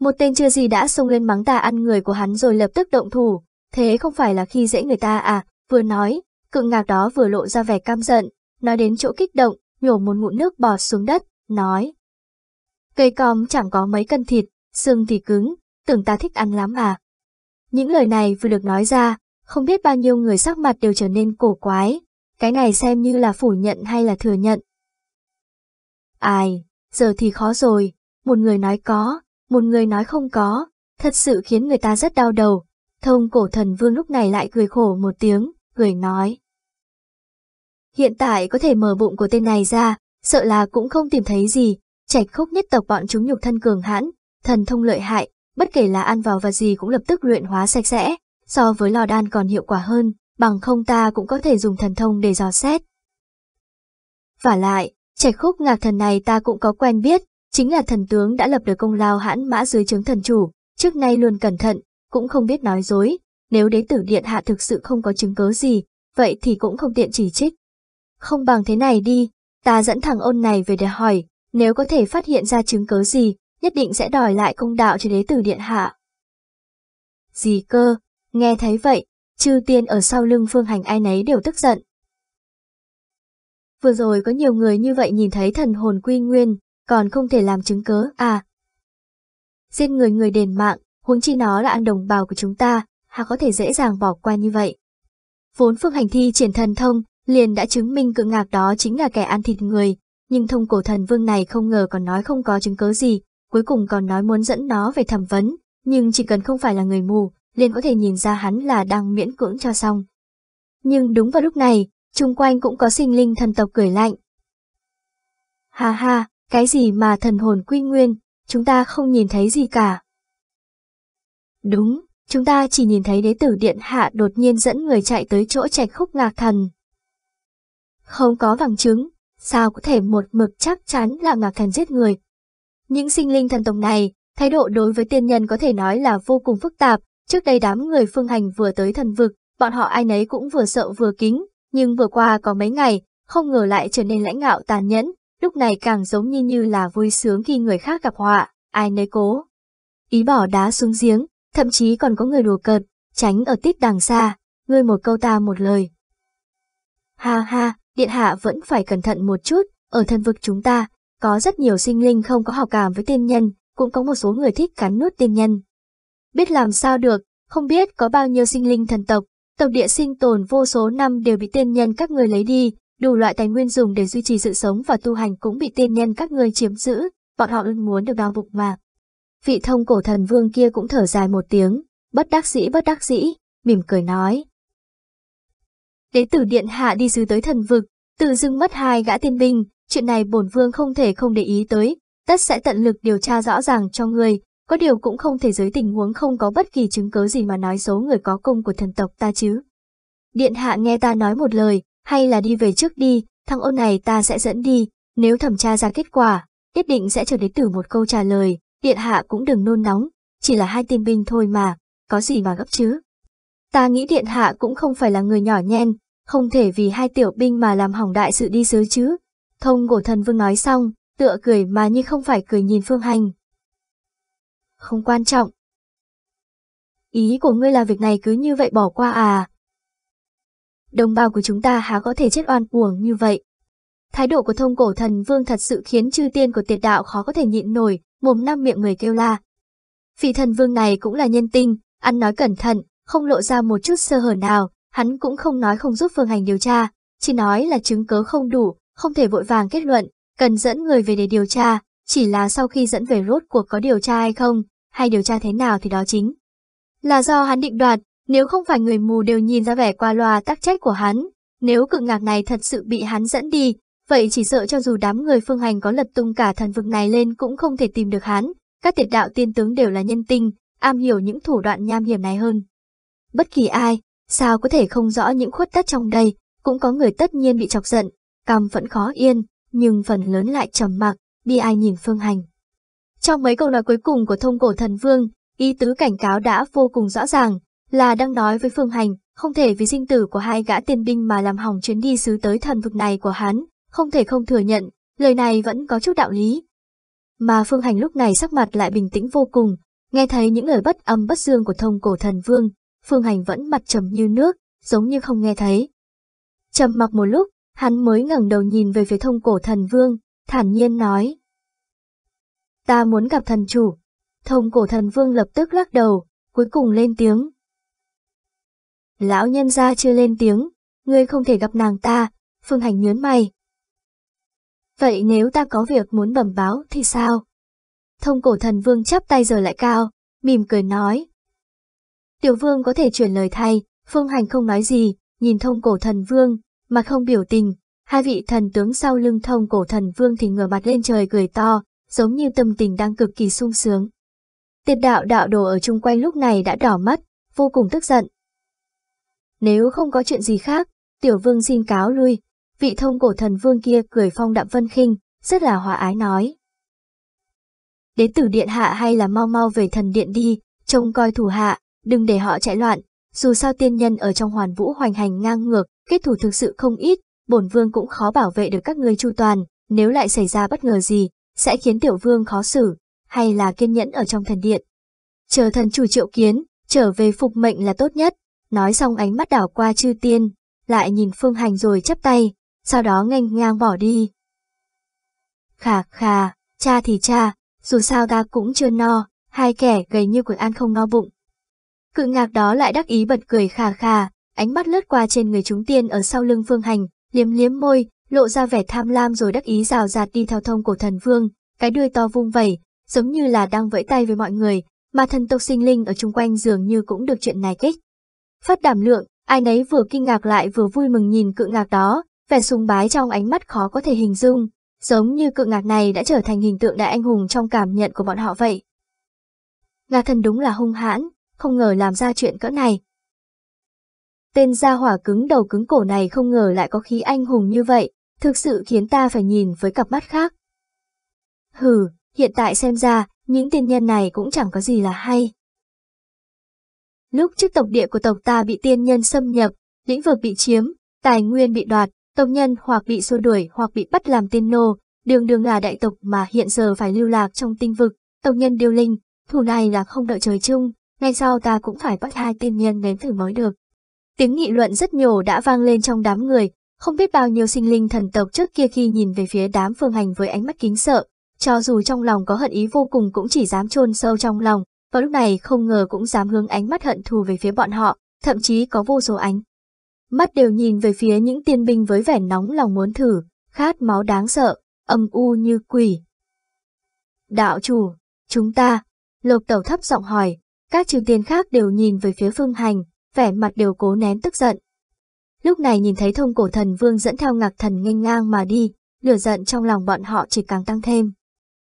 Một tên chưa gì đã xông lên mắng ta ăn người của hắn rồi lập tức động thủ, thế không phải là khi dễ người ta à, vừa nói, cự ngạc đó vừa lộ ra vẻ cam giận, nói đến chỗ kích động, nhổ một ngụm nước bọt xuống đất, nói. Cây còm chẳng có mấy cân thịt, xương thì cứng, tưởng ta thích ăn lắm à. Những lời này vừa được nói ra, không biết bao nhiêu người sắc mặt đều trở nên cổ quái, cái này xem như là phủ nhận hay là thừa nhận, Ai, giờ thì khó rồi, một người nói có, một người nói không có, thật sự khiến người ta rất đau đầu. Thông cổ thần vương lúc này lại cười khổ một tiếng, cười nói. Hiện tại có thể mở bụng của tên này ra, sợ là cũng không tìm thấy gì, trạch khốc nhất tộc bọn chúng nhục thân cường hãn, thần thông lợi hại, bất kể là ăn vào và gì cũng lập tức luyện hóa sạch sẽ, so với lò đan còn hiệu quả hơn, bằng không ta cũng có thể dùng thần thông để dò xét. Và lại, Trạch khúc ngạc thần này ta cũng có quen biết, chính là thần tướng đã lập được công lao hãn mã dưới trướng thần chủ, trước nay luôn cẩn thận, cũng không biết nói dối, nếu đế tử điện hạ thực sự không có chứng cớ gì, vậy thì cũng không tiện chỉ trích. Không bằng thế này đi, ta dẫn thằng ôn này về để hỏi, nếu có thể phát hiện ra chứng cớ gì, nhất định sẽ đòi lại công đạo cho đế tử điện hạ. Gì cơ, nghe thấy vậy, chư tiên ở sau lưng phương hành ai nấy đều tức giận, vừa rồi có nhiều người như vậy nhìn thấy thần hồn quy nguyên, còn không thể làm chứng cớ à. Giết người người đền mạng, huống chi nó là ăn đồng bào của chúng ta, hà có thể dễ dàng bỏ qua như vậy. Vốn phương hành thi triển thần thông, liền đã chứng minh cự ngạc đó chính là kẻ ăn thịt người, nhưng thông cổ thần vương này không ngờ còn nói không có chứng cớ gì, cuối cùng còn nói muốn dẫn nó về thẩm vấn, nhưng chỉ cần không phải là người mù, liền có thể nhìn ra hắn là đang miễn cưỡng cho xong. Nhưng đúng vào lúc này, chung quanh cũng có sinh linh thần tộc cười lạnh. Ha ha, cái gì mà thần hồn quy nguyên, chúng ta không nhìn thấy gì cả. Đúng, chúng ta chỉ nhìn thấy đế tử điện hạ đột nhiên dẫn người chạy tới chỗ trạch khúc ngạc thần. Không có bằng chứng, sao có thể một mực chắc chắn là ngạc thần giết người. Những sinh linh thần tộc này, thái độ đối với tiên nhân có thể nói là vô cùng phức tạp, trước đây đám người phương hành vừa tới thần vực, bọn họ ai nấy cũng vừa sợ vừa kính, nhưng vừa qua có mấy ngày, không ngờ lại trở nên lãnh ngạo tàn nhẫn, lúc này càng giống như như là vui sướng khi người khác gặp họa, ai nấy cố. Ý bỏ đá xuống giếng, thậm chí còn có người đùa cợt, tránh ở tít đằng xa, ngươi một câu ta một lời. Ha ha, điện hạ vẫn phải cẩn thận một chút, ở thân vực chúng ta, có rất nhiều sinh linh không có hào cảm với tiên nhân, cũng có một số người thích cắn nuốt tiên nhân. Biết làm sao được, không biết có bao nhiêu sinh linh thần tộc, Tộc địa sinh tồn vô số năm đều bị tiên nhân các người lấy đi, đủ loại tài nguyên dùng để duy trì sự sống và tu hành cũng bị tiên nhân các người chiếm giữ, bọn họ luôn muốn được đau bụng mà. Vị thông cổ thần vương kia cũng thở dài một tiếng, bất đắc dĩ bất đắc dĩ, mỉm cười nói. Đế tử điện hạ đi sứ tới thần vực, tự dưng mất hai gã tiên binh, chuyện này bổn vương không thể không để ý tới, tất sẽ tận lực điều tra rõ ràng cho người, có điều cũng không thể dưới tình huống không có bất kỳ chứng cớ gì mà nói xấu người có công của thần tộc ta chứ. Điện hạ nghe ta nói một lời, hay là đi về trước đi, thằng ôn này ta sẽ dẫn đi, nếu thẩm tra ra kết quả, nhất định sẽ trở đến từ một câu trả lời, điện hạ cũng đừng nôn nóng, chỉ là hai tiên binh thôi mà, có gì mà gấp chứ. Ta nghĩ điện hạ cũng không phải là người nhỏ nhen, không thể vì hai tiểu binh mà làm hỏng đại sự đi sứ chứ. Thông cổ thần vương nói xong, tựa cười mà như không phải cười nhìn phương hành, không quan trọng. Ý của ngươi là việc này cứ như vậy bỏ qua à? Đồng bào của chúng ta há có thể chết oan uổng như vậy. Thái độ của thông cổ thần vương thật sự khiến chư tiên của tiệt đạo khó có thể nhịn nổi, mồm năm miệng người kêu la. Vị thần vương này cũng là nhân tinh, ăn nói cẩn thận, không lộ ra một chút sơ hở nào, hắn cũng không nói không giúp phương hành điều tra, chỉ nói là chứng cớ không đủ, không thể vội vàng kết luận, cần dẫn người về để điều tra, chỉ là sau khi dẫn về rốt cuộc có điều tra hay không, hay điều tra thế nào thì đó chính. Là do hắn định đoạt, nếu không phải người mù đều nhìn ra vẻ qua loa tắc trách của hắn, nếu cự ngạc này thật sự bị hắn dẫn đi, vậy chỉ sợ cho dù đám người phương hành có lật tung cả thần vực này lên cũng không thể tìm được hắn, các tiệt đạo tiên tướng đều là nhân tinh, am hiểu những thủ đoạn nham hiểm này hơn. Bất kỳ ai, sao có thể không rõ những khuất tất trong đây, cũng có người tất nhiên bị chọc giận, cằm vẫn khó yên, nhưng phần lớn lại trầm mặc, bi ai nhìn phương hành. Trong mấy câu nói cuối cùng của thông cổ thần vương, ý tứ cảnh cáo đã vô cùng rõ ràng, là đang nói với Phương Hành, không thể vì sinh tử của hai gã tiên binh mà làm hỏng chuyến đi xứ tới thần vực này của hắn, không thể không thừa nhận, lời này vẫn có chút đạo lý. Mà Phương Hành lúc này sắc mặt lại bình tĩnh vô cùng, nghe thấy những lời bất âm bất dương của thông cổ thần vương, Phương Hành vẫn mặt trầm như nước, giống như không nghe thấy. Trầm mặc một lúc, hắn mới ngẩng đầu nhìn về phía thông cổ thần vương, thản nhiên nói ta muốn gặp thần chủ. Thông cổ thần vương lập tức lắc đầu, cuối cùng lên tiếng. Lão nhân gia chưa lên tiếng, ngươi không thể gặp nàng ta, phương hành nhớn mày. Vậy nếu ta có việc muốn bẩm báo thì sao? Thông cổ thần vương chắp tay giờ lại cao, mỉm cười nói. Tiểu vương có thể chuyển lời thay, phương hành không nói gì, nhìn thông cổ thần vương, mà không biểu tình. Hai vị thần tướng sau lưng thông cổ thần vương thì ngửa mặt lên trời cười to, giống như tâm tình đang cực kỳ sung sướng. Tiệt đạo đạo đồ ở chung quanh lúc này đã đỏ mắt, vô cùng tức giận. Nếu không có chuyện gì khác, tiểu vương xin cáo lui, vị thông cổ thần vương kia cười phong đạm vân khinh, rất là hòa ái nói. đến tử điện hạ hay là mau mau về thần điện đi, trông coi thủ hạ, đừng để họ chạy loạn, dù sao tiên nhân ở trong hoàn vũ hoành hành ngang ngược, kết thủ thực sự không ít, bổn vương cũng khó bảo vệ được các người chu toàn, nếu lại xảy ra bất ngờ gì, sẽ khiến tiểu vương khó xử, hay là kiên nhẫn ở trong thần điện. Chờ thần chủ triệu kiến, trở về phục mệnh là tốt nhất, nói xong ánh mắt đảo qua chư tiên, lại nhìn phương hành rồi chấp tay, sau đó nghênh ngang bỏ đi. Khà khà, cha thì cha, dù sao ta cũng chưa no, hai kẻ gầy như quần ăn không no bụng. Cự ngạc đó lại đắc ý bật cười khà khà, ánh mắt lướt qua trên người chúng tiên ở sau lưng phương hành, liếm liếm môi, lộ ra vẻ tham lam rồi đắc ý rào rạt đi theo thông cổ thần vương, cái đuôi to vung vẩy, giống như là đang vẫy tay với mọi người, mà thần tộc sinh linh ở chung quanh dường như cũng được chuyện này kích. Phát đảm lượng, ai nấy vừa kinh ngạc lại vừa vui mừng nhìn cự ngạc đó, vẻ sùng bái trong ánh mắt khó có thể hình dung, giống như cự ngạc này đã trở thành hình tượng đại anh hùng trong cảm nhận của bọn họ vậy. Ngạc thần đúng là hung hãn, không ngờ làm ra chuyện cỡ này. Tên gia hỏa cứng đầu cứng cổ này không ngờ lại có khí anh hùng như vậy, thực sự khiến ta phải nhìn với cặp mắt khác. Hừ, hiện tại xem ra, những tiên nhân này cũng chẳng có gì là hay. Lúc trước tộc địa của tộc ta bị tiên nhân xâm nhập, lĩnh vực bị chiếm, tài nguyên bị đoạt, tộc nhân hoặc bị xua đuổi hoặc bị bắt làm tiên nô, đường đường là đại tộc mà hiện giờ phải lưu lạc trong tinh vực, tộc nhân điêu linh, thủ này là không đợi trời chung, ngay sau ta cũng phải bắt hai tiên nhân đến thử mới được. Tiếng nghị luận rất nhiều đã vang lên trong đám người, không biết bao nhiêu sinh linh thần tộc trước kia khi nhìn về phía đám phương hành với ánh mắt kính sợ, cho dù trong lòng có hận ý vô cùng cũng chỉ dám chôn sâu trong lòng, và lúc này không ngờ cũng dám hướng ánh mắt hận thù về phía bọn họ, thậm chí có vô số ánh. Mắt đều nhìn về phía những tiên binh với vẻ nóng lòng muốn thử, khát máu đáng sợ, âm u như quỷ. Đạo chủ, chúng ta, lộc tẩu thấp giọng hỏi, các chư tiên khác đều nhìn về phía phương hành, vẻ mặt đều cố nén tức giận, Lúc này nhìn thấy thông cổ thần vương dẫn theo ngạc thần nghênh ngang mà đi, lửa giận trong lòng bọn họ chỉ càng tăng thêm.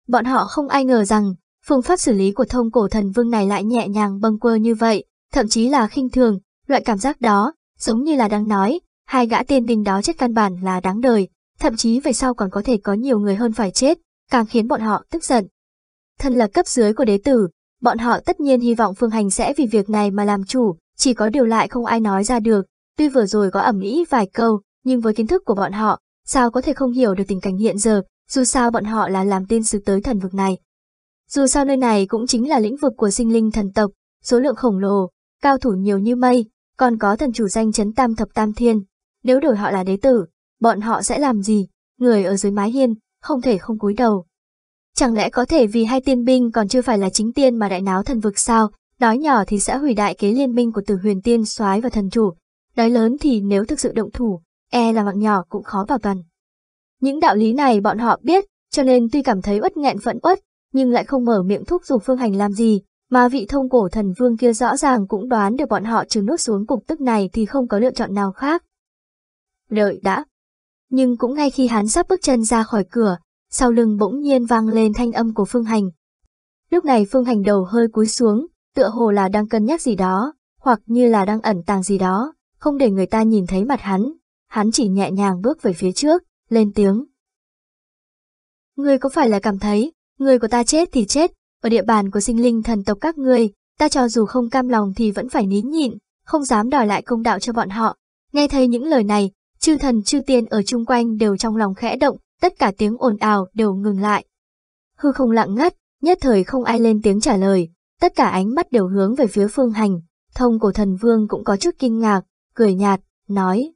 Bọn họ không ai ngờ rằng, phương pháp xử lý của thông cổ thần vương này lại nhẹ nhàng bâng quơ như vậy, thậm chí là khinh thường, loại cảm giác đó, giống như là đang nói, hai gã tên đình đó chết căn bản là đáng đời, thậm chí về sau còn có thể có nhiều người hơn phải chết, càng khiến bọn họ tức giận. Thân là cấp dưới của đế tử, bọn họ tất nhiên hy vọng phương hành sẽ vì việc này mà làm chủ, chỉ có điều lại không ai nói ra được, Tuy vừa rồi có ẩm ý vài câu, nhưng với kiến thức của bọn họ, sao có thể không hiểu được tình cảnh hiện giờ, dù sao bọn họ là làm tiên sứ tới thần vực này. Dù sao nơi này cũng chính là lĩnh vực của sinh linh thần tộc, số lượng khổng lồ, cao thủ nhiều như mây, còn có thần chủ danh chấn tam thập tam thiên. Nếu đổi họ là đế tử, bọn họ sẽ làm gì? Người ở dưới mái hiên, không thể không cúi đầu. Chẳng lẽ có thể vì hai tiên binh còn chưa phải là chính tiên mà đại náo thần vực sao? Nói nhỏ thì sẽ hủy đại kế liên minh của tử huyền tiên soái và thần chủ, Đói lớn thì nếu thực sự động thủ, e là mạng nhỏ cũng khó vào toàn. Những đạo lý này bọn họ biết, cho nên tuy cảm thấy uất nghẹn phẫn uất, nhưng lại không mở miệng thúc giục Phương Hành làm gì, mà vị thông cổ thần vương kia rõ ràng cũng đoán được bọn họ trừ nước xuống cục tức này thì không có lựa chọn nào khác. Đợi đã. Nhưng cũng ngay khi hắn sắp bước chân ra khỏi cửa, sau lưng bỗng nhiên vang lên thanh âm của Phương Hành. Lúc này Phương Hành đầu hơi cúi xuống, tựa hồ là đang cân nhắc gì đó, hoặc như là đang ẩn tàng gì đó không để người ta nhìn thấy mặt hắn, hắn chỉ nhẹ nhàng bước về phía trước, lên tiếng. người có phải là cảm thấy, người của ta chết thì chết, ở địa bàn của sinh linh thần tộc các người, ta cho dù không cam lòng thì vẫn phải nín nhịn, không dám đòi lại công đạo cho bọn họ. Nghe thấy những lời này, chư thần chư tiên ở chung quanh đều trong lòng khẽ động, tất cả tiếng ồn ào đều ngừng lại. Hư không lặng ngắt, nhất thời không ai lên tiếng trả lời, tất cả ánh mắt đều hướng về phía phương hành, thông của thần vương cũng có chút kinh ngạc, cười nhạt, nói.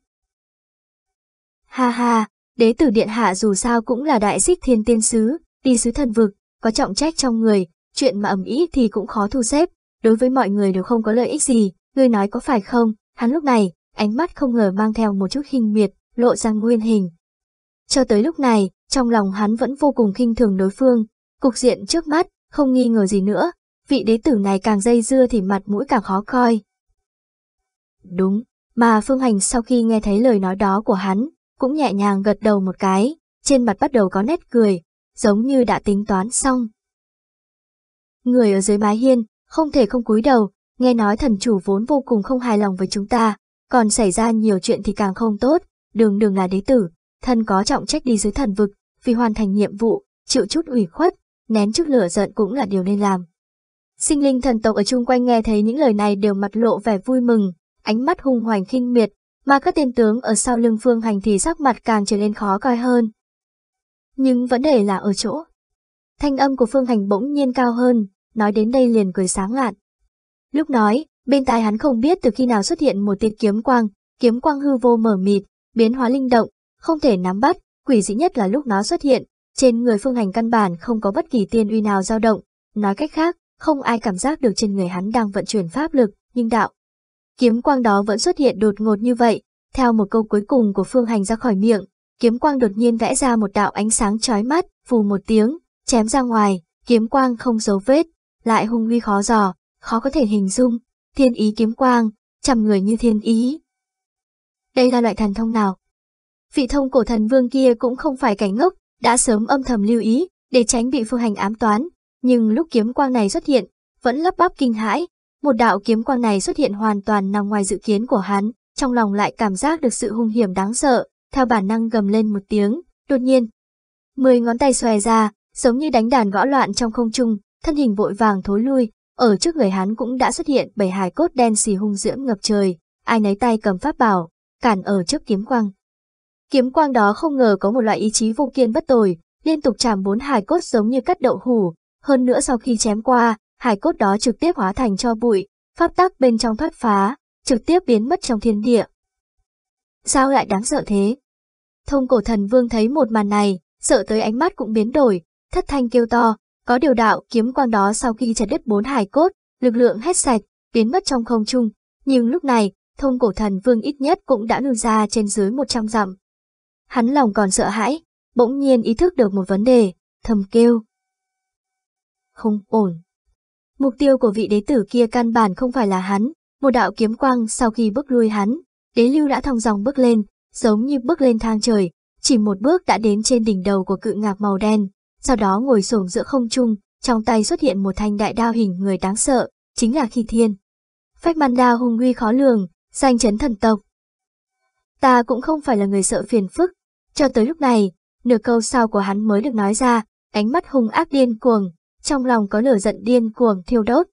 Ha ha, đế tử điện hạ dù sao cũng là đại xích thiên tiên sứ, đi sứ thần vực, có trọng trách trong người, chuyện mà ầm ĩ thì cũng khó thu xếp, đối với mọi người đều không có lợi ích gì, ngươi nói có phải không? Hắn lúc này, ánh mắt không ngờ mang theo một chút khinh miệt, lộ ra nguyên hình. Cho tới lúc này, trong lòng hắn vẫn vô cùng khinh thường đối phương, cục diện trước mắt, không nghi ngờ gì nữa, vị đế tử này càng dây dưa thì mặt mũi càng khó coi. Đúng, mà Phương Hành sau khi nghe thấy lời nói đó của hắn, cũng nhẹ nhàng gật đầu một cái, trên mặt bắt đầu có nét cười, giống như đã tính toán xong. Người ở dưới mái hiên, không thể không cúi đầu, nghe nói thần chủ vốn vô cùng không hài lòng với chúng ta, còn xảy ra nhiều chuyện thì càng không tốt, đường đường là đế tử, thân có trọng trách đi dưới thần vực, vì hoàn thành nhiệm vụ, chịu chút ủy khuất, nén chút lửa giận cũng là điều nên làm. Sinh linh thần tộc ở chung quanh nghe thấy những lời này đều mặt lộ vẻ vui mừng, ánh mắt hung hoành khinh miệt, mà các tên tướng ở sau lưng phương hành thì sắc mặt càng trở nên khó coi hơn. Nhưng vấn đề là ở chỗ. Thanh âm của phương hành bỗng nhiên cao hơn, nói đến đây liền cười sáng ngạn. Lúc nói, bên tai hắn không biết từ khi nào xuất hiện một tiệt kiếm quang, kiếm quang hư vô mở mịt, biến hóa linh động, không thể nắm bắt, quỷ dị nhất là lúc nó xuất hiện, trên người phương hành căn bản không có bất kỳ tiên uy nào dao động, nói cách khác, không ai cảm giác được trên người hắn đang vận chuyển pháp lực, nhưng đạo, Kiếm quang đó vẫn xuất hiện đột ngột như vậy, theo một câu cuối cùng của Phương Hành ra khỏi miệng, kiếm quang đột nhiên vẽ ra một đạo ánh sáng chói mắt, phù một tiếng, chém ra ngoài, kiếm quang không dấu vết, lại hung uy khó dò, khó có thể hình dung, thiên ý kiếm quang, chằm người như thiên ý. Đây là loại thần thông nào? Vị thông cổ thần vương kia cũng không phải cảnh ngốc, đã sớm âm thầm lưu ý, để tránh bị phương hành ám toán, nhưng lúc kiếm quang này xuất hiện, vẫn lấp bắp kinh hãi, một đạo kiếm quang này xuất hiện hoàn toàn nằm ngoài dự kiến của hắn, trong lòng lại cảm giác được sự hung hiểm đáng sợ, theo bản năng gầm lên một tiếng, đột nhiên. Mười ngón tay xòe ra, giống như đánh đàn gõ loạn trong không trung, thân hình vội vàng thối lui, ở trước người hắn cũng đã xuất hiện bảy hài cốt đen xì hung diễm ngập trời, ai nấy tay cầm pháp bảo, cản ở trước kiếm quang. Kiếm quang đó không ngờ có một loại ý chí vô kiên bất tồi, liên tục chạm bốn hài cốt giống như cắt đậu hủ, hơn nữa sau khi chém qua, hải cốt đó trực tiếp hóa thành cho bụi, pháp tắc bên trong thoát phá, trực tiếp biến mất trong thiên địa. Sao lại đáng sợ thế? Thông cổ thần vương thấy một màn này, sợ tới ánh mắt cũng biến đổi, thất thanh kêu to, có điều đạo kiếm quang đó sau khi chặt đứt bốn hải cốt, lực lượng hết sạch, biến mất trong không trung, nhưng lúc này, thông cổ thần vương ít nhất cũng đã lùi ra trên dưới 100 dặm. Hắn lòng còn sợ hãi, bỗng nhiên ý thức được một vấn đề, thầm kêu. Không ổn. Mục tiêu của vị đế tử kia căn bản không phải là hắn, một đạo kiếm quang sau khi bước lui hắn, đế lưu đã thong dòng bước lên, giống như bước lên thang trời, chỉ một bước đã đến trên đỉnh đầu của cự ngạc màu đen, sau đó ngồi xổm giữa không trung, trong tay xuất hiện một thanh đại đao hình người đáng sợ, chính là khi thiên. Phách man đao hung uy khó lường, danh chấn thần tộc. Ta cũng không phải là người sợ phiền phức, cho tới lúc này, nửa câu sau của hắn mới được nói ra, ánh mắt hung ác điên cuồng, trong lòng có lửa giận điên cuồng thiêu đốt.